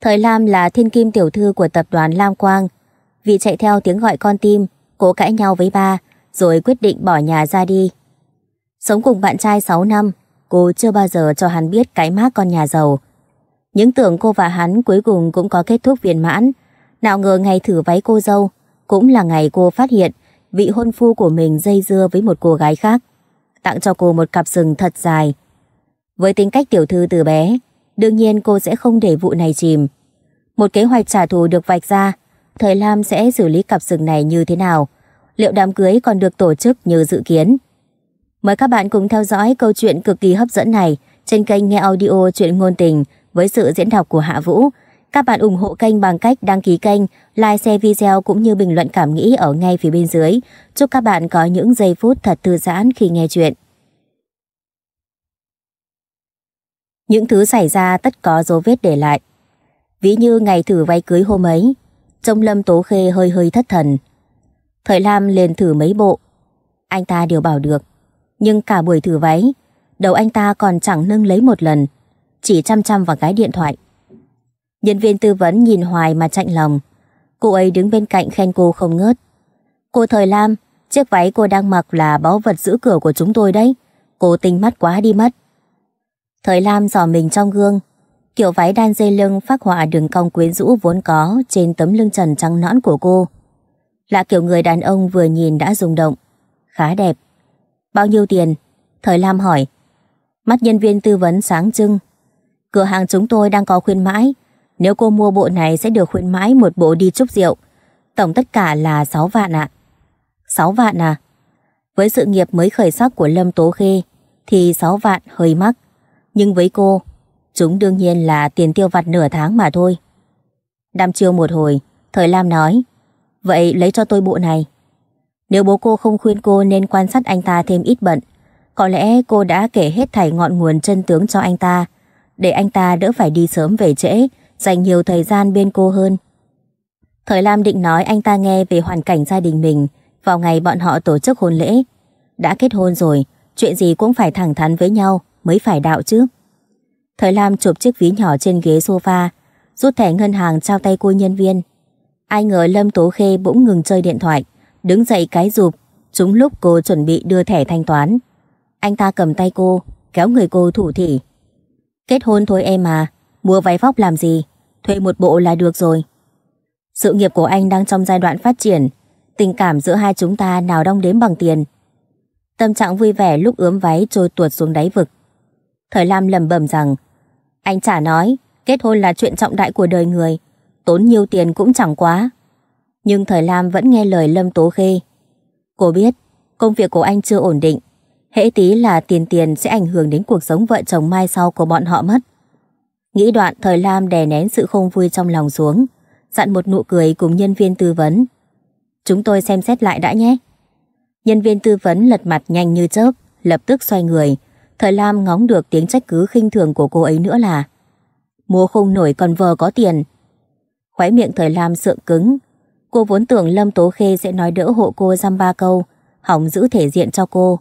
Thời Lam là thiên kim tiểu thư của tập đoàn Lam Quang. Vì chạy theo tiếng gọi con tim, cố cãi nhau với ba, rồi quyết định bỏ nhà ra đi. Sống cùng bạn trai 6 năm, cô chưa bao giờ cho hắn biết cái mác con nhà giàu. Những tưởng cô và hắn cuối cùng cũng có kết thúc viên mãn. Nào ngờ ngày thử váy cô dâu, cũng là ngày cô phát hiện vị hôn phu của mình dây dưa với một cô gái khác, tặng cho cô một cặp sừng thật dài. Với tính cách tiểu thư từ bé, Đương nhiên cô sẽ không để vụ này chìm. Một kế hoạch trả thù được vạch ra, Thời Lam sẽ xử lý cặp sừng này như thế nào? Liệu đám cưới còn được tổ chức như dự kiến? Mời các bạn cùng theo dõi câu chuyện cực kỳ hấp dẫn này trên kênh nghe audio chuyện ngôn tình với sự diễn đọc của Hạ Vũ. Các bạn ủng hộ kênh bằng cách đăng ký kênh, like share video cũng như bình luận cảm nghĩ ở ngay phía bên dưới. Chúc các bạn có những giây phút thật thư giãn khi nghe chuyện. Những thứ xảy ra tất có dấu vết để lại. Ví như ngày thử váy cưới hôm ấy, trông Lâm Tố Khê hơi hơi thất thần. Thời Lam liền thử mấy bộ, anh ta đều bảo được. Nhưng cả buổi thử váy, đầu anh ta còn chẳng nâng lấy một lần, chỉ chăm chăm vào cái điện thoại. Nhân viên tư vấn nhìn hoài mà chạnh lòng. Cô ấy đứng bên cạnh khen cô không ngớt. Cô Thời Lam, chiếc váy cô đang mặc là báu vật giữ cửa của chúng tôi đấy. Cô tinh mắt quá đi mất. Thời Lam dò mình trong gương, kiểu váy đan dây lưng phát họa đường cong quyến rũ vốn có trên tấm lưng trần trắng nõn của cô. Là kiểu người đàn ông vừa nhìn đã rung động, khá đẹp. Bao nhiêu tiền? Thời Lam hỏi. Mắt nhân viên tư vấn sáng trưng. Cửa hàng chúng tôi đang có khuyến mãi. Nếu cô mua bộ này sẽ được khuyến mãi một bộ đi chúc rượu. Tổng tất cả là 6 vạn ạ. À. 6 vạn à? Với sự nghiệp mới khởi sắc của Lâm Tố Khê thì 6 vạn hơi mắc nhưng với cô, chúng đương nhiên là tiền tiêu vặt nửa tháng mà thôi. Đăm chiêu một hồi, Thời Lam nói, vậy lấy cho tôi bộ này. Nếu bố cô không khuyên cô nên quan sát anh ta thêm ít bận, có lẽ cô đã kể hết thảy ngọn nguồn chân tướng cho anh ta, để anh ta đỡ phải đi sớm về trễ, dành nhiều thời gian bên cô hơn. Thời Lam định nói anh ta nghe về hoàn cảnh gia đình mình vào ngày bọn họ tổ chức hôn lễ. Đã kết hôn rồi, chuyện gì cũng phải thẳng thắn với nhau, mới phải đạo chứ. Thời Lam chụp chiếc ví nhỏ trên ghế sofa, rút thẻ ngân hàng trao tay cô nhân viên. Ai ngờ Lâm Tố Khê bỗng ngừng chơi điện thoại, đứng dậy cái rụp, trúng lúc cô chuẩn bị đưa thẻ thanh toán. Anh ta cầm tay cô, kéo người cô thủ thỉ. Kết hôn thôi em à, mua váy vóc làm gì, thuê một bộ là được rồi. Sự nghiệp của anh đang trong giai đoạn phát triển, tình cảm giữa hai chúng ta nào đong đếm bằng tiền. Tâm trạng vui vẻ lúc ướm váy trôi tuột xuống đáy vực. Thời Lam lầm bầm rằng Anh chả nói kết hôn là chuyện trọng đại của đời người Tốn nhiều tiền cũng chẳng quá Nhưng Thời Lam vẫn nghe lời Lâm Tố Khê Cô biết công việc của anh chưa ổn định hễ tí là tiền tiền sẽ ảnh hưởng đến cuộc sống vợ chồng mai sau của bọn họ mất. Nghĩ đoạn thời Lam đè nén sự không vui trong lòng xuống, dặn một nụ cười cùng nhân viên tư vấn. Chúng tôi xem xét lại đã nhé. Nhân viên tư vấn lật mặt nhanh như chớp, lập tức xoay người, Thời Lam ngóng được tiếng trách cứ khinh thường của cô ấy nữa là Mua không nổi còn vờ có tiền Khóe miệng Thời Lam sượng cứng Cô vốn tưởng Lâm Tố Khê sẽ nói đỡ hộ cô dăm ba câu Hỏng giữ thể diện cho cô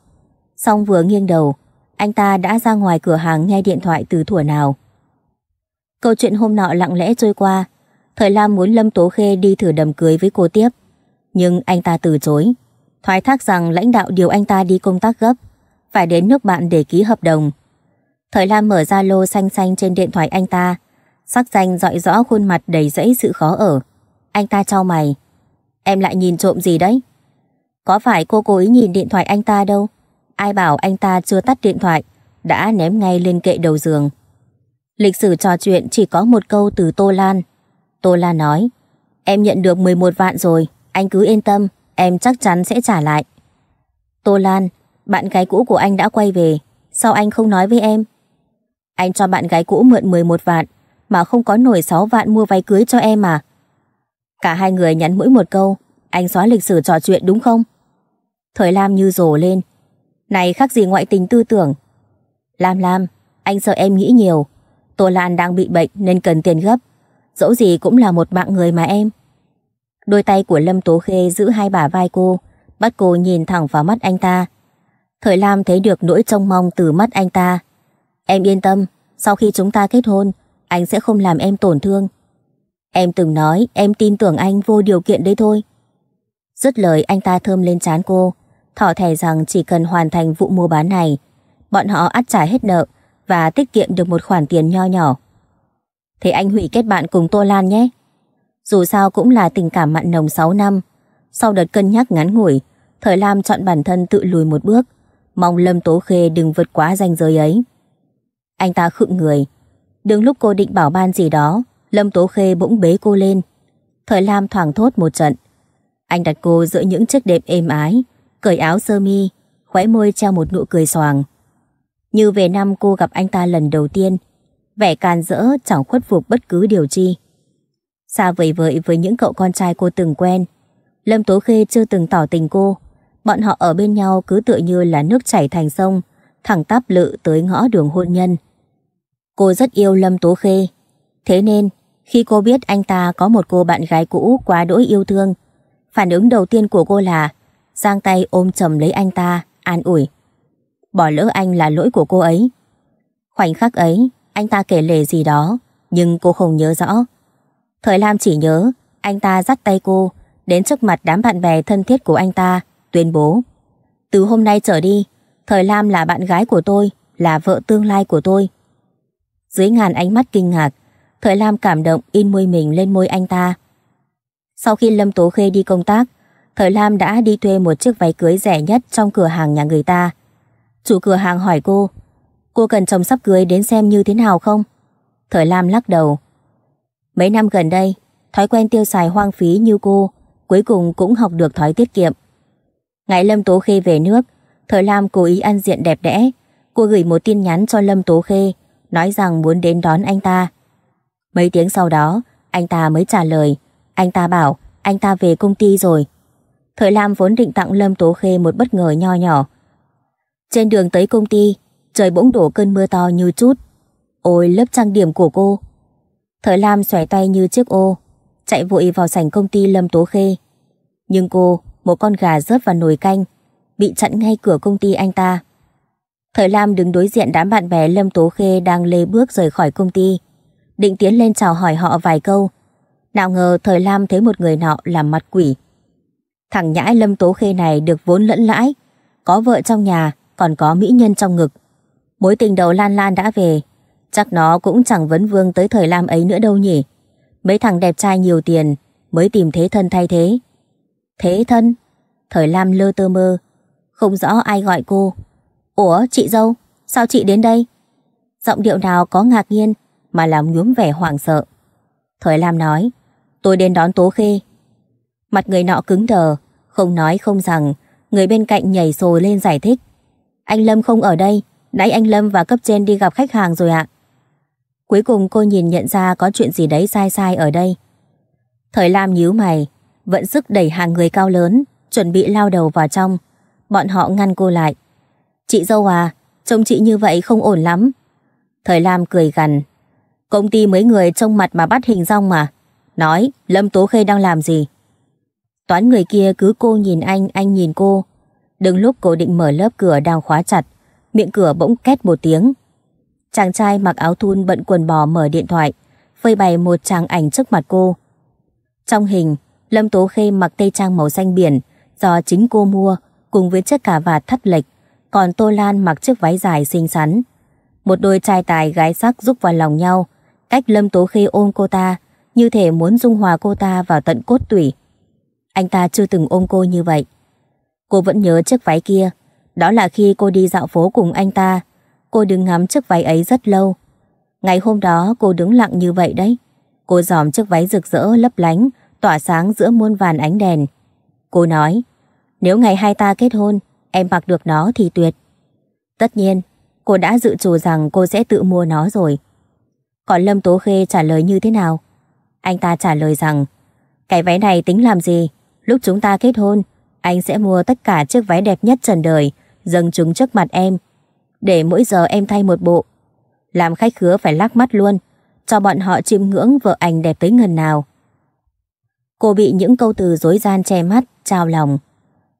Xong vừa nghiêng đầu Anh ta đã ra ngoài cửa hàng nghe điện thoại từ thủa nào Câu chuyện hôm nọ lặng lẽ trôi qua Thời Lam muốn Lâm Tố Khê đi thử đầm cưới với cô tiếp Nhưng anh ta từ chối Thoái thác rằng lãnh đạo điều anh ta đi công tác gấp phải đến nước bạn để ký hợp đồng. Thời Lam mở ra lô xanh xanh trên điện thoại anh ta, sắc danh dọi rõ khuôn mặt đầy rẫy sự khó ở. Anh ta trao mày. Em lại nhìn trộm gì đấy? Có phải cô cố ý nhìn điện thoại anh ta đâu? Ai bảo anh ta chưa tắt điện thoại, đã ném ngay lên kệ đầu giường. Lịch sử trò chuyện chỉ có một câu từ Tô Lan. Tô Lan nói, em nhận được 11 vạn rồi, anh cứ yên tâm, em chắc chắn sẽ trả lại. Tô Lan, bạn gái cũ của anh đã quay về Sao anh không nói với em Anh cho bạn gái cũ mượn 11 vạn Mà không có nổi 6 vạn mua váy cưới cho em à Cả hai người nhắn mỗi một câu Anh xóa lịch sử trò chuyện đúng không Thời Lam như rồ lên Này khác gì ngoại tình tư tưởng Lam Lam Anh sợ em nghĩ nhiều Tô Lan đang bị bệnh nên cần tiền gấp Dẫu gì cũng là một mạng người mà em Đôi tay của Lâm Tố Khê giữ hai bả vai cô Bắt cô nhìn thẳng vào mắt anh ta Thời Lam thấy được nỗi trông mong từ mắt anh ta. Em yên tâm, sau khi chúng ta kết hôn, anh sẽ không làm em tổn thương. Em từng nói em tin tưởng anh vô điều kiện đấy thôi. Dứt lời anh ta thơm lên chán cô, thỏ thẻ rằng chỉ cần hoàn thành vụ mua bán này, bọn họ ắt trả hết nợ và tiết kiệm được một khoản tiền nho nhỏ. Thế anh hủy kết bạn cùng Tô Lan nhé. Dù sao cũng là tình cảm mặn nồng 6 năm. Sau đợt cân nhắc ngắn ngủi, Thời Lam chọn bản thân tự lùi một bước, mong Lâm Tố Khê đừng vượt quá ranh giới ấy. Anh ta khựng người. Đừng lúc cô định bảo ban gì đó, Lâm Tố Khê bỗng bế cô lên. Thời Lam thoảng thốt một trận. Anh đặt cô giữa những chiếc đệm êm ái, cởi áo sơ mi, khóe môi treo một nụ cười xoàng. Như về năm cô gặp anh ta lần đầu tiên, vẻ can rỡ chẳng khuất phục bất cứ điều chi. Xa vời vợi với những cậu con trai cô từng quen, Lâm Tố Khê chưa từng tỏ tình cô, Bọn họ ở bên nhau cứ tựa như là nước chảy thành sông, thẳng tắp lự tới ngõ đường hôn nhân. Cô rất yêu Lâm Tố Khê. Thế nên, khi cô biết anh ta có một cô bạn gái cũ quá đỗi yêu thương, phản ứng đầu tiên của cô là giang tay ôm chầm lấy anh ta, an ủi. Bỏ lỡ anh là lỗi của cô ấy. Khoảnh khắc ấy, anh ta kể lể gì đó, nhưng cô không nhớ rõ. Thời Lam chỉ nhớ, anh ta dắt tay cô, đến trước mặt đám bạn bè thân thiết của anh ta, tuyên bố Từ hôm nay trở đi, Thời Lam là bạn gái của tôi, là vợ tương lai của tôi. Dưới ngàn ánh mắt kinh ngạc, Thời Lam cảm động in môi mình lên môi anh ta. Sau khi Lâm Tố Khê đi công tác, Thời Lam đã đi thuê một chiếc váy cưới rẻ nhất trong cửa hàng nhà người ta. Chủ cửa hàng hỏi cô, cô cần chồng sắp cưới đến xem như thế nào không? Thời Lam lắc đầu. Mấy năm gần đây, thói quen tiêu xài hoang phí như cô, cuối cùng cũng học được thói tiết kiệm. Ngày Lâm Tố Khê về nước, Thời Lam cố ý ăn diện đẹp đẽ. Cô gửi một tin nhắn cho Lâm Tố Khê, nói rằng muốn đến đón anh ta. Mấy tiếng sau đó, anh ta mới trả lời. Anh ta bảo, anh ta về công ty rồi. Thời Lam vốn định tặng Lâm Tố Khê một bất ngờ nho nhỏ. Trên đường tới công ty, trời bỗng đổ cơn mưa to như chút. Ôi lớp trang điểm của cô. Thời Lam xòe tay như chiếc ô, chạy vội vào sảnh công ty Lâm Tố Khê. Nhưng cô một con gà rớt vào nồi canh, bị chặn ngay cửa công ty anh ta. Thời Lam đứng đối diện đám bạn bè Lâm Tố Khê đang lê bước rời khỏi công ty, định tiến lên chào hỏi họ vài câu. Nào ngờ Thời Lam thấy một người nọ làm mặt quỷ. Thằng nhãi Lâm Tố Khê này được vốn lẫn lãi, có vợ trong nhà, còn có mỹ nhân trong ngực. Mối tình đầu Lan Lan đã về, chắc nó cũng chẳng vấn vương tới Thời Lam ấy nữa đâu nhỉ. Mấy thằng đẹp trai nhiều tiền mới tìm thế thân thay thế. Thế thân Thời Lam lơ tơ mơ Không rõ ai gọi cô Ủa chị dâu Sao chị đến đây Giọng điệu nào có ngạc nhiên Mà làm nhuốm vẻ hoảng sợ Thời Lam nói Tôi đến đón Tố Khê Mặt người nọ cứng đờ Không nói không rằng Người bên cạnh nhảy sồi lên giải thích Anh Lâm không ở đây Nãy anh Lâm và cấp trên đi gặp khách hàng rồi ạ Cuối cùng cô nhìn nhận ra Có chuyện gì đấy sai sai ở đây Thời Lam nhíu mày vẫn sức đẩy hàng người cao lớn, chuẩn bị lao đầu vào trong. Bọn họ ngăn cô lại. Chị dâu à, trông chị như vậy không ổn lắm. Thời Lam cười gằn. Công ty mấy người trông mặt mà bắt hình rong mà. Nói, Lâm Tố Khê đang làm gì? Toán người kia cứ cô nhìn anh, anh nhìn cô. Đừng lúc cô định mở lớp cửa đang khóa chặt, miệng cửa bỗng két một tiếng. Chàng trai mặc áo thun bận quần bò mở điện thoại, phơi bày một tràng ảnh trước mặt cô. Trong hình, Lâm Tố Khê mặc tây trang màu xanh biển do chính cô mua cùng với chiếc cà vạt thắt lệch, còn Tô Lan mặc chiếc váy dài xinh xắn. Một đôi trai tài gái sắc giúp vào lòng nhau, cách Lâm Tố Khê ôm cô ta, như thể muốn dung hòa cô ta vào tận cốt tủy. Anh ta chưa từng ôm cô như vậy. Cô vẫn nhớ chiếc váy kia, đó là khi cô đi dạo phố cùng anh ta, cô đứng ngắm chiếc váy ấy rất lâu. Ngày hôm đó cô đứng lặng như vậy đấy. Cô dòm chiếc váy rực rỡ lấp lánh tỏa sáng giữa muôn vàn ánh đèn. Cô nói, nếu ngày hai ta kết hôn, em mặc được nó thì tuyệt. Tất nhiên, cô đã dự trù rằng cô sẽ tự mua nó rồi. Còn Lâm Tố Khê trả lời như thế nào? Anh ta trả lời rằng, cái váy này tính làm gì? Lúc chúng ta kết hôn, anh sẽ mua tất cả chiếc váy đẹp nhất trần đời, dâng chúng trước mặt em. Để mỗi giờ em thay một bộ. Làm khách khứa phải lắc mắt luôn, cho bọn họ chiêm ngưỡng vợ anh đẹp tới ngần nào. Cô bị những câu từ dối gian che mắt, trao lòng.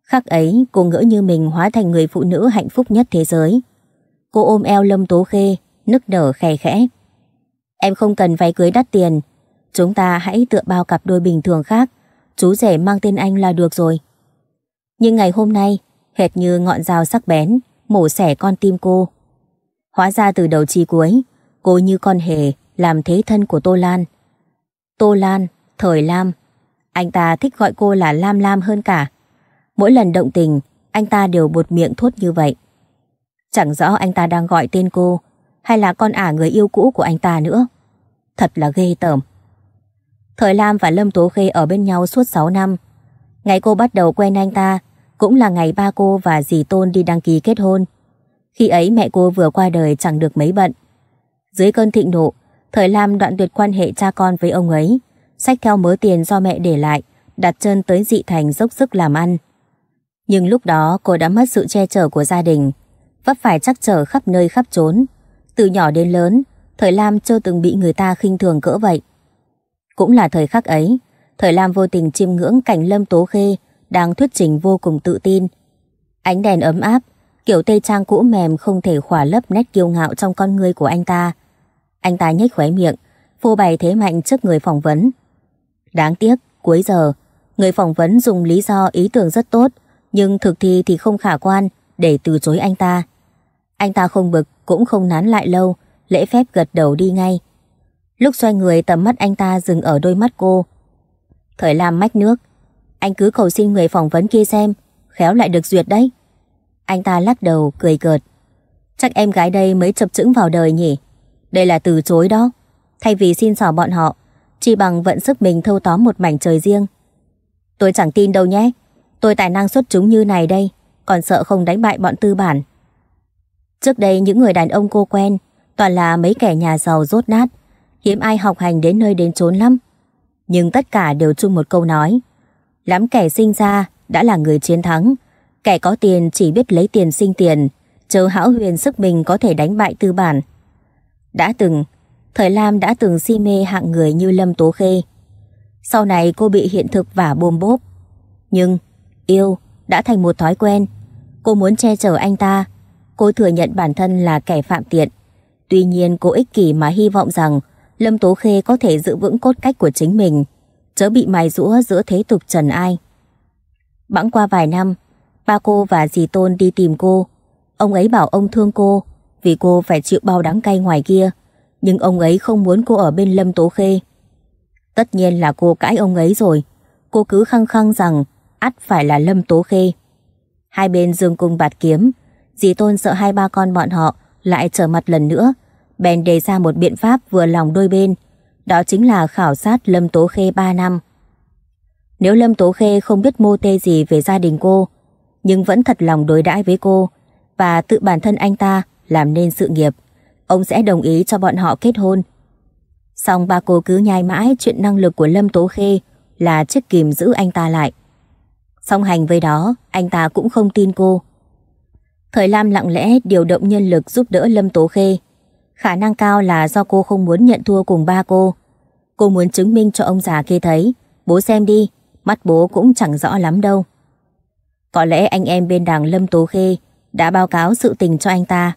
Khắc ấy, cô ngỡ như mình hóa thành người phụ nữ hạnh phúc nhất thế giới. Cô ôm eo Lâm Tố Khê, nức nở khè khẽ. Em không cần váy cưới đắt tiền. Chúng ta hãy tựa bao cặp đôi bình thường khác. Chú rể mang tên anh là được rồi. Nhưng ngày hôm nay, hệt như ngọn dao sắc bén, mổ xẻ con tim cô. Hóa ra từ đầu chi cuối, cô như con hề làm thế thân của Tô Lan. Tô Lan, thời Lam, anh ta thích gọi cô là Lam Lam hơn cả. Mỗi lần động tình, anh ta đều buột miệng thốt như vậy. Chẳng rõ anh ta đang gọi tên cô hay là con ả người yêu cũ của anh ta nữa. Thật là ghê tởm. Thời Lam và Lâm Tố Khê ở bên nhau suốt 6 năm. Ngày cô bắt đầu quen anh ta cũng là ngày ba cô và dì Tôn đi đăng ký kết hôn. Khi ấy mẹ cô vừa qua đời chẳng được mấy bận. Dưới cơn thịnh nộ, Thời Lam đoạn tuyệt quan hệ cha con với ông ấy sách theo mớ tiền do mẹ để lại, đặt chân tới dị thành dốc sức làm ăn. Nhưng lúc đó cô đã mất sự che chở của gia đình, vấp phải trắc trở khắp nơi khắp trốn. Từ nhỏ đến lớn, thời Lam chưa từng bị người ta khinh thường cỡ vậy. Cũng là thời khắc ấy, thời Lam vô tình chiêm ngưỡng cảnh Lâm Tố Khê đang thuyết trình vô cùng tự tin. Ánh đèn ấm áp, kiểu tây trang cũ mềm không thể khỏa lấp nét kiêu ngạo trong con người của anh ta. Anh ta nhếch khóe miệng, phô bày thế mạnh trước người phỏng vấn. Đáng tiếc, cuối giờ, người phỏng vấn dùng lý do ý tưởng rất tốt, nhưng thực thi thì không khả quan để từ chối anh ta. Anh ta không bực cũng không nán lại lâu, lễ phép gật đầu đi ngay. Lúc xoay người tầm mắt anh ta dừng ở đôi mắt cô. Thời Lam mách nước, anh cứ cầu xin người phỏng vấn kia xem, khéo lại được duyệt đấy. Anh ta lắc đầu, cười cợt. Chắc em gái đây mới chập chững vào đời nhỉ? Đây là từ chối đó. Thay vì xin xỏ bọn họ, chi bằng vận sức mình thâu tóm một mảnh trời riêng. Tôi chẳng tin đâu nhé, tôi tài năng xuất chúng như này đây, còn sợ không đánh bại bọn tư bản. Trước đây những người đàn ông cô quen, toàn là mấy kẻ nhà giàu rốt nát, hiếm ai học hành đến nơi đến chốn lắm. Nhưng tất cả đều chung một câu nói, lắm kẻ sinh ra đã là người chiến thắng, kẻ có tiền chỉ biết lấy tiền sinh tiền, chớ hão huyền sức mình có thể đánh bại tư bản. Đã từng, Thời Lam đã từng si mê hạng người như Lâm Tố Khê. Sau này cô bị hiện thực và bồm bốp. Nhưng, yêu đã thành một thói quen. Cô muốn che chở anh ta. Cô thừa nhận bản thân là kẻ phạm tiện. Tuy nhiên cô ích kỷ mà hy vọng rằng Lâm Tố Khê có thể giữ vững cốt cách của chính mình, chớ bị mài rũa giữa thế tục trần ai. Bẵng qua vài năm, ba cô và dì Tôn đi tìm cô. Ông ấy bảo ông thương cô, vì cô phải chịu bao đắng cay ngoài kia nhưng ông ấy không muốn cô ở bên Lâm Tố Khê. Tất nhiên là cô cãi ông ấy rồi, cô cứ khăng khăng rằng ắt phải là Lâm Tố Khê. Hai bên dương cung bạt kiếm, dì Tôn sợ hai ba con bọn họ lại trở mặt lần nữa, bèn đề ra một biện pháp vừa lòng đôi bên, đó chính là khảo sát Lâm Tố Khê 3 năm. Nếu Lâm Tố Khê không biết mô tê gì về gia đình cô, nhưng vẫn thật lòng đối đãi với cô và tự bản thân anh ta làm nên sự nghiệp ông sẽ đồng ý cho bọn họ kết hôn. Xong ba cô cứ nhai mãi chuyện năng lực của Lâm Tố Khê là chiếc kìm giữ anh ta lại. Song hành với đó, anh ta cũng không tin cô. Thời Lam lặng lẽ điều động nhân lực giúp đỡ Lâm Tố Khê. Khả năng cao là do cô không muốn nhận thua cùng ba cô. Cô muốn chứng minh cho ông già kia thấy. Bố xem đi, mắt bố cũng chẳng rõ lắm đâu. Có lẽ anh em bên đảng Lâm Tố Khê đã báo cáo sự tình cho anh ta.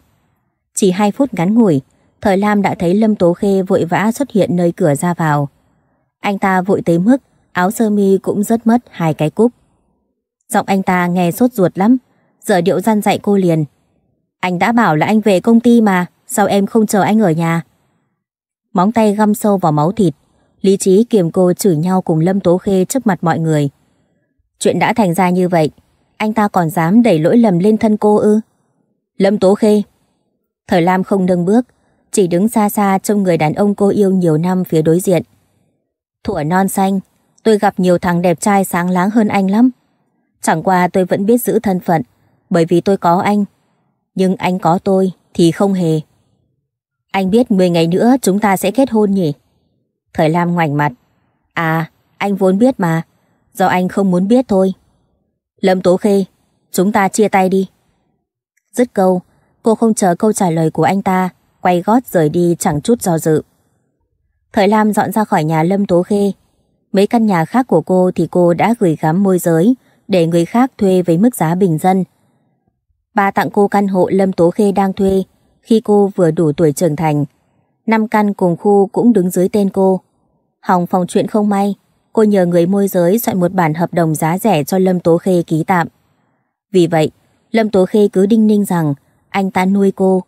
Chỉ 2 phút ngắn ngủi, Thời Lam đã thấy Lâm Tố Khê vội vã xuất hiện nơi cửa ra vào. Anh ta vội tới mức áo sơ mi cũng rớt mất hai cái cúc. Giọng anh ta nghe sốt ruột lắm, giờ điệu gian dạy cô liền. Anh đã bảo là anh về công ty mà, sao em không chờ anh ở nhà? Móng tay găm sâu vào máu thịt, lý trí kiềm cô chửi nhau cùng Lâm Tố Khê trước mặt mọi người. Chuyện đã thành ra như vậy, anh ta còn dám đẩy lỗi lầm lên thân cô ư? Lâm Tố Khê, Thời Lam không nâng bước, chỉ đứng xa xa trông người đàn ông cô yêu nhiều năm phía đối diện. Thủa non xanh, tôi gặp nhiều thằng đẹp trai sáng láng hơn anh lắm. Chẳng qua tôi vẫn biết giữ thân phận, bởi vì tôi có anh. Nhưng anh có tôi thì không hề. Anh biết 10 ngày nữa chúng ta sẽ kết hôn nhỉ? Thời Lam ngoảnh mặt. À, anh vốn biết mà, do anh không muốn biết thôi. Lâm Tố Khê, chúng ta chia tay đi. Dứt câu, Cô không chờ câu trả lời của anh ta, quay gót rời đi chẳng chút do dự. Thời Lam dọn ra khỏi nhà Lâm Tố Khê. Mấy căn nhà khác của cô thì cô đã gửi gắm môi giới để người khác thuê với mức giá bình dân. Bà tặng cô căn hộ Lâm Tố Khê đang thuê khi cô vừa đủ tuổi trưởng thành. Năm căn cùng khu cũng đứng dưới tên cô. Hòng phòng chuyện không may, cô nhờ người môi giới soạn một bản hợp đồng giá rẻ cho Lâm Tố Khê ký tạm. Vì vậy, Lâm Tố Khê cứ đinh ninh rằng anh ta nuôi cô.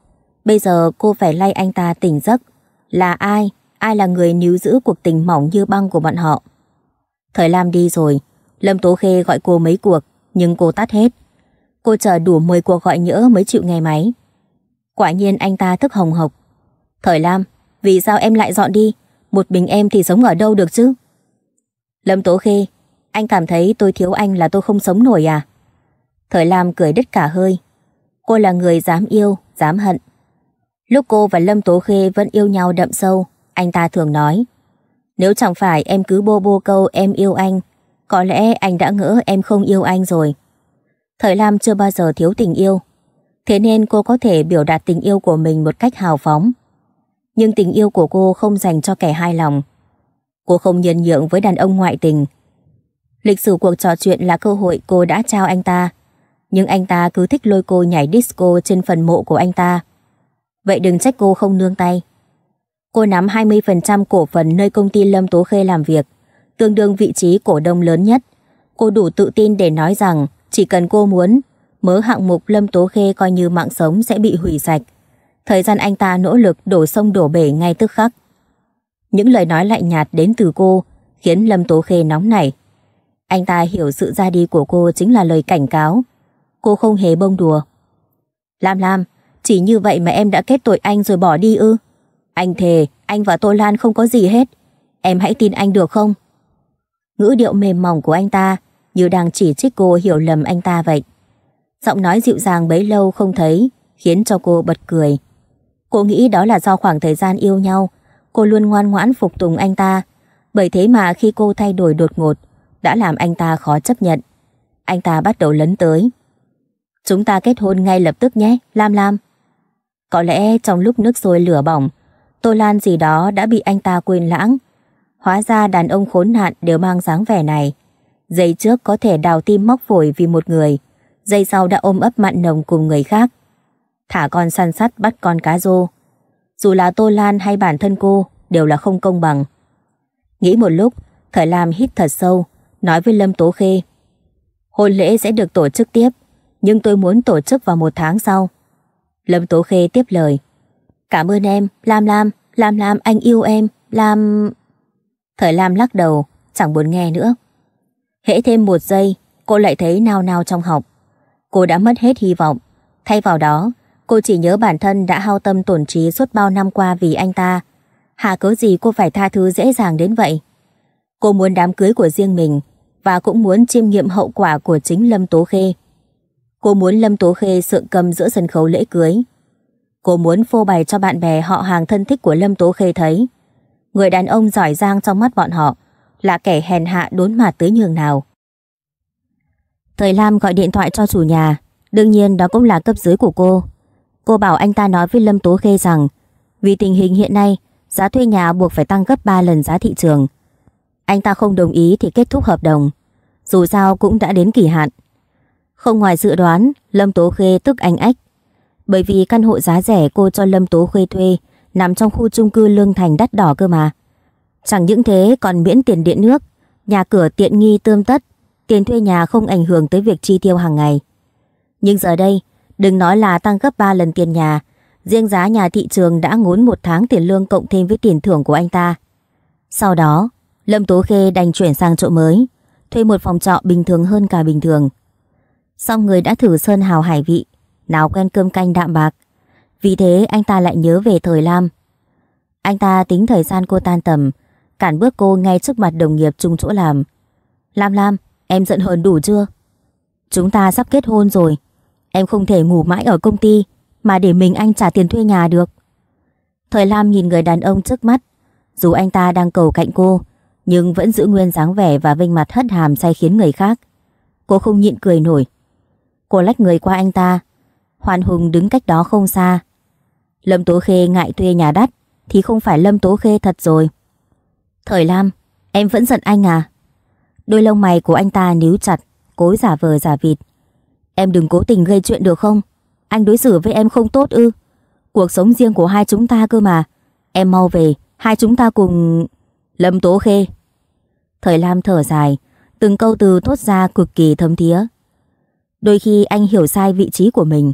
Bây giờ cô phải lay anh ta tỉnh giấc. Là ai? Ai là người níu giữ cuộc tình mỏng như băng của bọn họ? Thời Lam đi rồi. Lâm Tố Khê gọi cô mấy cuộc, nhưng cô tắt hết. Cô chờ đủ 10 cuộc gọi nhỡ mới chịu nghe máy. Quả nhiên anh ta thức hồng hộc. Thời Lam, vì sao em lại dọn đi? Một mình em thì sống ở đâu được chứ? Lâm Tố Khê, anh cảm thấy tôi thiếu anh là tôi không sống nổi à? Thời Lam cười đứt cả hơi cô là người dám yêu, dám hận. Lúc cô và Lâm Tố Khê vẫn yêu nhau đậm sâu, anh ta thường nói, nếu chẳng phải em cứ bô bô câu em yêu anh, có lẽ anh đã ngỡ em không yêu anh rồi. Thời Lam chưa bao giờ thiếu tình yêu, thế nên cô có thể biểu đạt tình yêu của mình một cách hào phóng. Nhưng tình yêu của cô không dành cho kẻ hai lòng. Cô không nhân nhượng với đàn ông ngoại tình. Lịch sử cuộc trò chuyện là cơ hội cô đã trao anh ta nhưng anh ta cứ thích lôi cô nhảy disco trên phần mộ của anh ta. Vậy đừng trách cô không nương tay. Cô nắm 20% cổ phần nơi công ty Lâm Tố Khê làm việc, tương đương vị trí cổ đông lớn nhất. Cô đủ tự tin để nói rằng chỉ cần cô muốn, mớ hạng mục Lâm Tố Khê coi như mạng sống sẽ bị hủy sạch. Thời gian anh ta nỗ lực đổ sông đổ bể ngay tức khắc. Những lời nói lạnh nhạt đến từ cô khiến Lâm Tố Khê nóng nảy. Anh ta hiểu sự ra đi của cô chính là lời cảnh cáo cô không hề bông đùa. Lam Lam, chỉ như vậy mà em đã kết tội anh rồi bỏ đi ư? Anh thề, anh và Tô Lan không có gì hết. Em hãy tin anh được không? Ngữ điệu mềm mỏng của anh ta như đang chỉ trích cô hiểu lầm anh ta vậy. Giọng nói dịu dàng bấy lâu không thấy khiến cho cô bật cười. Cô nghĩ đó là do khoảng thời gian yêu nhau cô luôn ngoan ngoãn phục tùng anh ta bởi thế mà khi cô thay đổi đột ngột đã làm anh ta khó chấp nhận. Anh ta bắt đầu lấn tới. Chúng ta kết hôn ngay lập tức nhé, Lam Lam. Có lẽ trong lúc nước sôi lửa bỏng, Tô Lan gì đó đã bị anh ta quên lãng. Hóa ra đàn ông khốn nạn đều mang dáng vẻ này. Giây trước có thể đào tim móc phổi vì một người, giây sau đã ôm ấp mặn nồng cùng người khác. Thả con săn sắt bắt con cá rô. Dù là Tô Lan hay bản thân cô, đều là không công bằng. Nghĩ một lúc, Thời Lam hít thật sâu, nói với Lâm Tố Khê. Hôn lễ sẽ được tổ chức tiếp nhưng tôi muốn tổ chức vào một tháng sau. Lâm Tố Khê tiếp lời. Cảm ơn em, Lam Lam, Lam Lam anh yêu em, Lam... Thời Lam lắc đầu, chẳng muốn nghe nữa. Hễ thêm một giây, cô lại thấy nao nao trong học. Cô đã mất hết hy vọng. Thay vào đó, cô chỉ nhớ bản thân đã hao tâm tổn trí suốt bao năm qua vì anh ta. Hà cớ gì cô phải tha thứ dễ dàng đến vậy? Cô muốn đám cưới của riêng mình và cũng muốn chiêm nghiệm hậu quả của chính Lâm Tố Khê. Cô muốn Lâm Tố Khê sượng cầm giữa sân khấu lễ cưới. Cô muốn phô bày cho bạn bè họ hàng thân thích của Lâm Tố Khê thấy. Người đàn ông giỏi giang trong mắt bọn họ là kẻ hèn hạ đốn mặt tới nhường nào. Thời Lam gọi điện thoại cho chủ nhà, đương nhiên đó cũng là cấp dưới của cô. Cô bảo anh ta nói với Lâm Tố Khê rằng vì tình hình hiện nay, giá thuê nhà buộc phải tăng gấp 3 lần giá thị trường. Anh ta không đồng ý thì kết thúc hợp đồng. Dù sao cũng đã đến kỳ hạn. Không ngoài dự đoán, Lâm Tố Khê tức anh ách. Bởi vì căn hộ giá rẻ cô cho Lâm Tố Khê thuê nằm trong khu chung cư Lương Thành đắt đỏ cơ mà. Chẳng những thế còn miễn tiền điện nước, nhà cửa tiện nghi tươm tất, tiền thuê nhà không ảnh hưởng tới việc chi tiêu hàng ngày. Nhưng giờ đây, đừng nói là tăng gấp 3 lần tiền nhà, riêng giá nhà thị trường đã ngốn một tháng tiền lương cộng thêm với tiền thưởng của anh ta. Sau đó, Lâm Tố Khê đành chuyển sang chỗ mới, thuê một phòng trọ bình thường hơn cả bình thường. Xong người đã thử sơn hào hải vị, nào quen cơm canh đạm bạc. Vì thế anh ta lại nhớ về thời Lam. Anh ta tính thời gian cô tan tầm, cản bước cô ngay trước mặt đồng nghiệp chung chỗ làm. Lam Lam, em giận hờn đủ chưa? Chúng ta sắp kết hôn rồi. Em không thể ngủ mãi ở công ty mà để mình anh trả tiền thuê nhà được. Thời Lam nhìn người đàn ông trước mắt. Dù anh ta đang cầu cạnh cô, nhưng vẫn giữ nguyên dáng vẻ và vinh mặt hất hàm say khiến người khác. Cô không nhịn cười nổi, Cô lách người qua anh ta Hoàn Hùng đứng cách đó không xa Lâm Tố Khê ngại thuê nhà đắt Thì không phải Lâm Tố Khê thật rồi Thời Lam Em vẫn giận anh à Đôi lông mày của anh ta níu chặt Cố giả vờ giả vịt Em đừng cố tình gây chuyện được không Anh đối xử với em không tốt ư Cuộc sống riêng của hai chúng ta cơ mà Em mau về Hai chúng ta cùng... Lâm Tố Khê Thời Lam thở dài Từng câu từ thốt ra cực kỳ thấm thía Đôi khi anh hiểu sai vị trí của mình.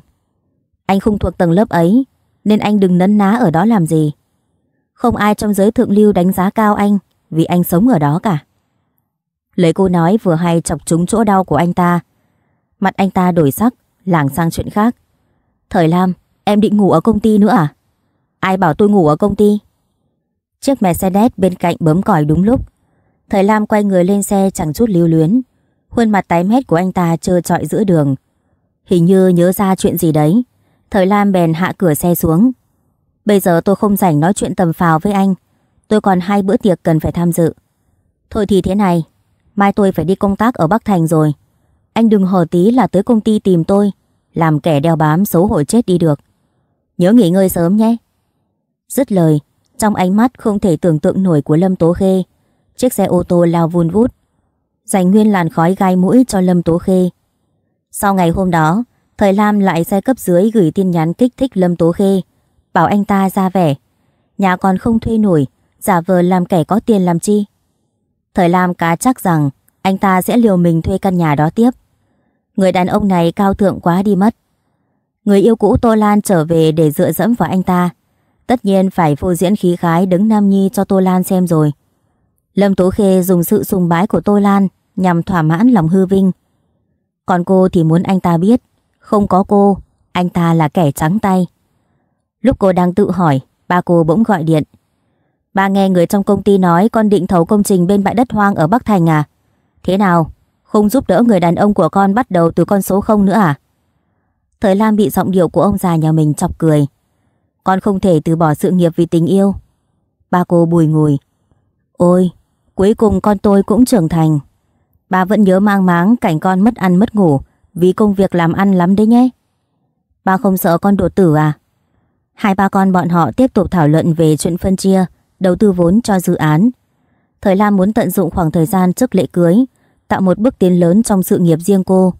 Anh không thuộc tầng lớp ấy, nên anh đừng nấn ná ở đó làm gì. Không ai trong giới thượng lưu đánh giá cao anh vì anh sống ở đó cả. Lời cô nói vừa hay chọc trúng chỗ đau của anh ta. Mặt anh ta đổi sắc, lảng sang chuyện khác. Thời Lam, em định ngủ ở công ty nữa à? Ai bảo tôi ngủ ở công ty? Chiếc Mercedes bên cạnh bấm còi đúng lúc. Thời Lam quay người lên xe chẳng chút lưu luyến. Khuôn mặt tái mét của anh ta trơ trọi giữa đường Hình như nhớ ra chuyện gì đấy Thời Lam bèn hạ cửa xe xuống Bây giờ tôi không rảnh nói chuyện tầm phào với anh Tôi còn hai bữa tiệc cần phải tham dự Thôi thì thế này Mai tôi phải đi công tác ở Bắc Thành rồi Anh đừng hờ tí là tới công ty tìm tôi Làm kẻ đeo bám xấu hổ chết đi được Nhớ nghỉ ngơi sớm nhé Dứt lời Trong ánh mắt không thể tưởng tượng nổi của Lâm Tố Khê Chiếc xe ô tô lao vun vút dành nguyên làn khói gai mũi cho Lâm Tố Khê. Sau ngày hôm đó, Thời Lam lại xe cấp dưới gửi tin nhắn kích thích Lâm Tố Khê, bảo anh ta ra vẻ. Nhà còn không thuê nổi, giả vờ làm kẻ có tiền làm chi. Thời Lam cá chắc rằng anh ta sẽ liều mình thuê căn nhà đó tiếp. Người đàn ông này cao thượng quá đi mất. Người yêu cũ Tô Lan trở về để dựa dẫm vào anh ta. Tất nhiên phải phô diễn khí khái đứng Nam Nhi cho Tô Lan xem rồi. Lâm Tố Khê dùng sự sùng bái của Tô Lan nhằm thỏa mãn lòng hư vinh. Còn cô thì muốn anh ta biết, không có cô, anh ta là kẻ trắng tay. Lúc cô đang tự hỏi, ba cô bỗng gọi điện. Ba nghe người trong công ty nói con định thầu công trình bên bãi đất hoang ở Bắc Thành à? Thế nào, không giúp đỡ người đàn ông của con bắt đầu từ con số không nữa à? Thời Lam bị giọng điệu của ông già nhà mình chọc cười. Con không thể từ bỏ sự nghiệp vì tình yêu. Ba cô bùi ngùi. Ôi, cuối cùng con tôi cũng trưởng thành. Bà vẫn nhớ mang máng cảnh con mất ăn mất ngủ Vì công việc làm ăn lắm đấy nhé Bà không sợ con đột tử à Hai ba con bọn họ tiếp tục thảo luận về chuyện phân chia Đầu tư vốn cho dự án Thời Lam muốn tận dụng khoảng thời gian trước lễ cưới Tạo một bước tiến lớn trong sự nghiệp riêng cô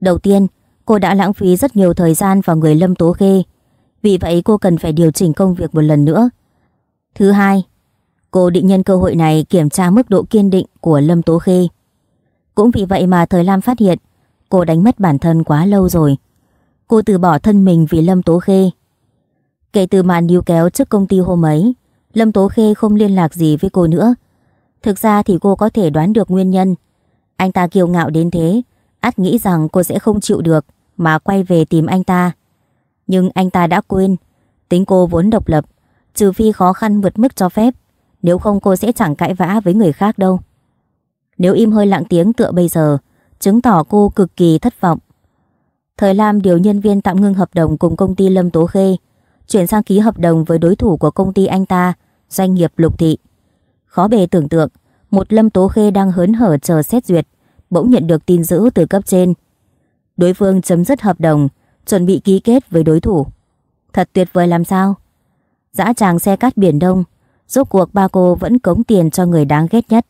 Đầu tiên Cô đã lãng phí rất nhiều thời gian vào người Lâm Tố Khê Vì vậy cô cần phải điều chỉnh công việc một lần nữa Thứ hai Cô định nhân cơ hội này kiểm tra mức độ kiên định của Lâm Tố Khê cũng vì vậy mà thời Lam phát hiện cô đánh mất bản thân quá lâu rồi. Cô từ bỏ thân mình vì Lâm Tố Khê. Kể từ màn níu kéo trước công ty hôm ấy, Lâm Tố Khê không liên lạc gì với cô nữa. Thực ra thì cô có thể đoán được nguyên nhân. Anh ta kiêu ngạo đến thế, át nghĩ rằng cô sẽ không chịu được mà quay về tìm anh ta. Nhưng anh ta đã quên, tính cô vốn độc lập, trừ phi khó khăn vượt mức cho phép, nếu không cô sẽ chẳng cãi vã với người khác đâu. Nếu im hơi lặng tiếng tựa bây giờ, chứng tỏ cô cực kỳ thất vọng. Thời Lam điều nhân viên tạm ngưng hợp đồng cùng công ty Lâm Tố Khê, chuyển sang ký hợp đồng với đối thủ của công ty anh ta, doanh nghiệp Lục Thị. Khó bề tưởng tượng, một Lâm Tố Khê đang hớn hở chờ xét duyệt, bỗng nhận được tin dữ từ cấp trên. Đối phương chấm dứt hợp đồng, chuẩn bị ký kết với đối thủ. Thật tuyệt vời làm sao? Dã tràng xe cát biển đông, rốt cuộc ba cô vẫn cống tiền cho người đáng ghét nhất.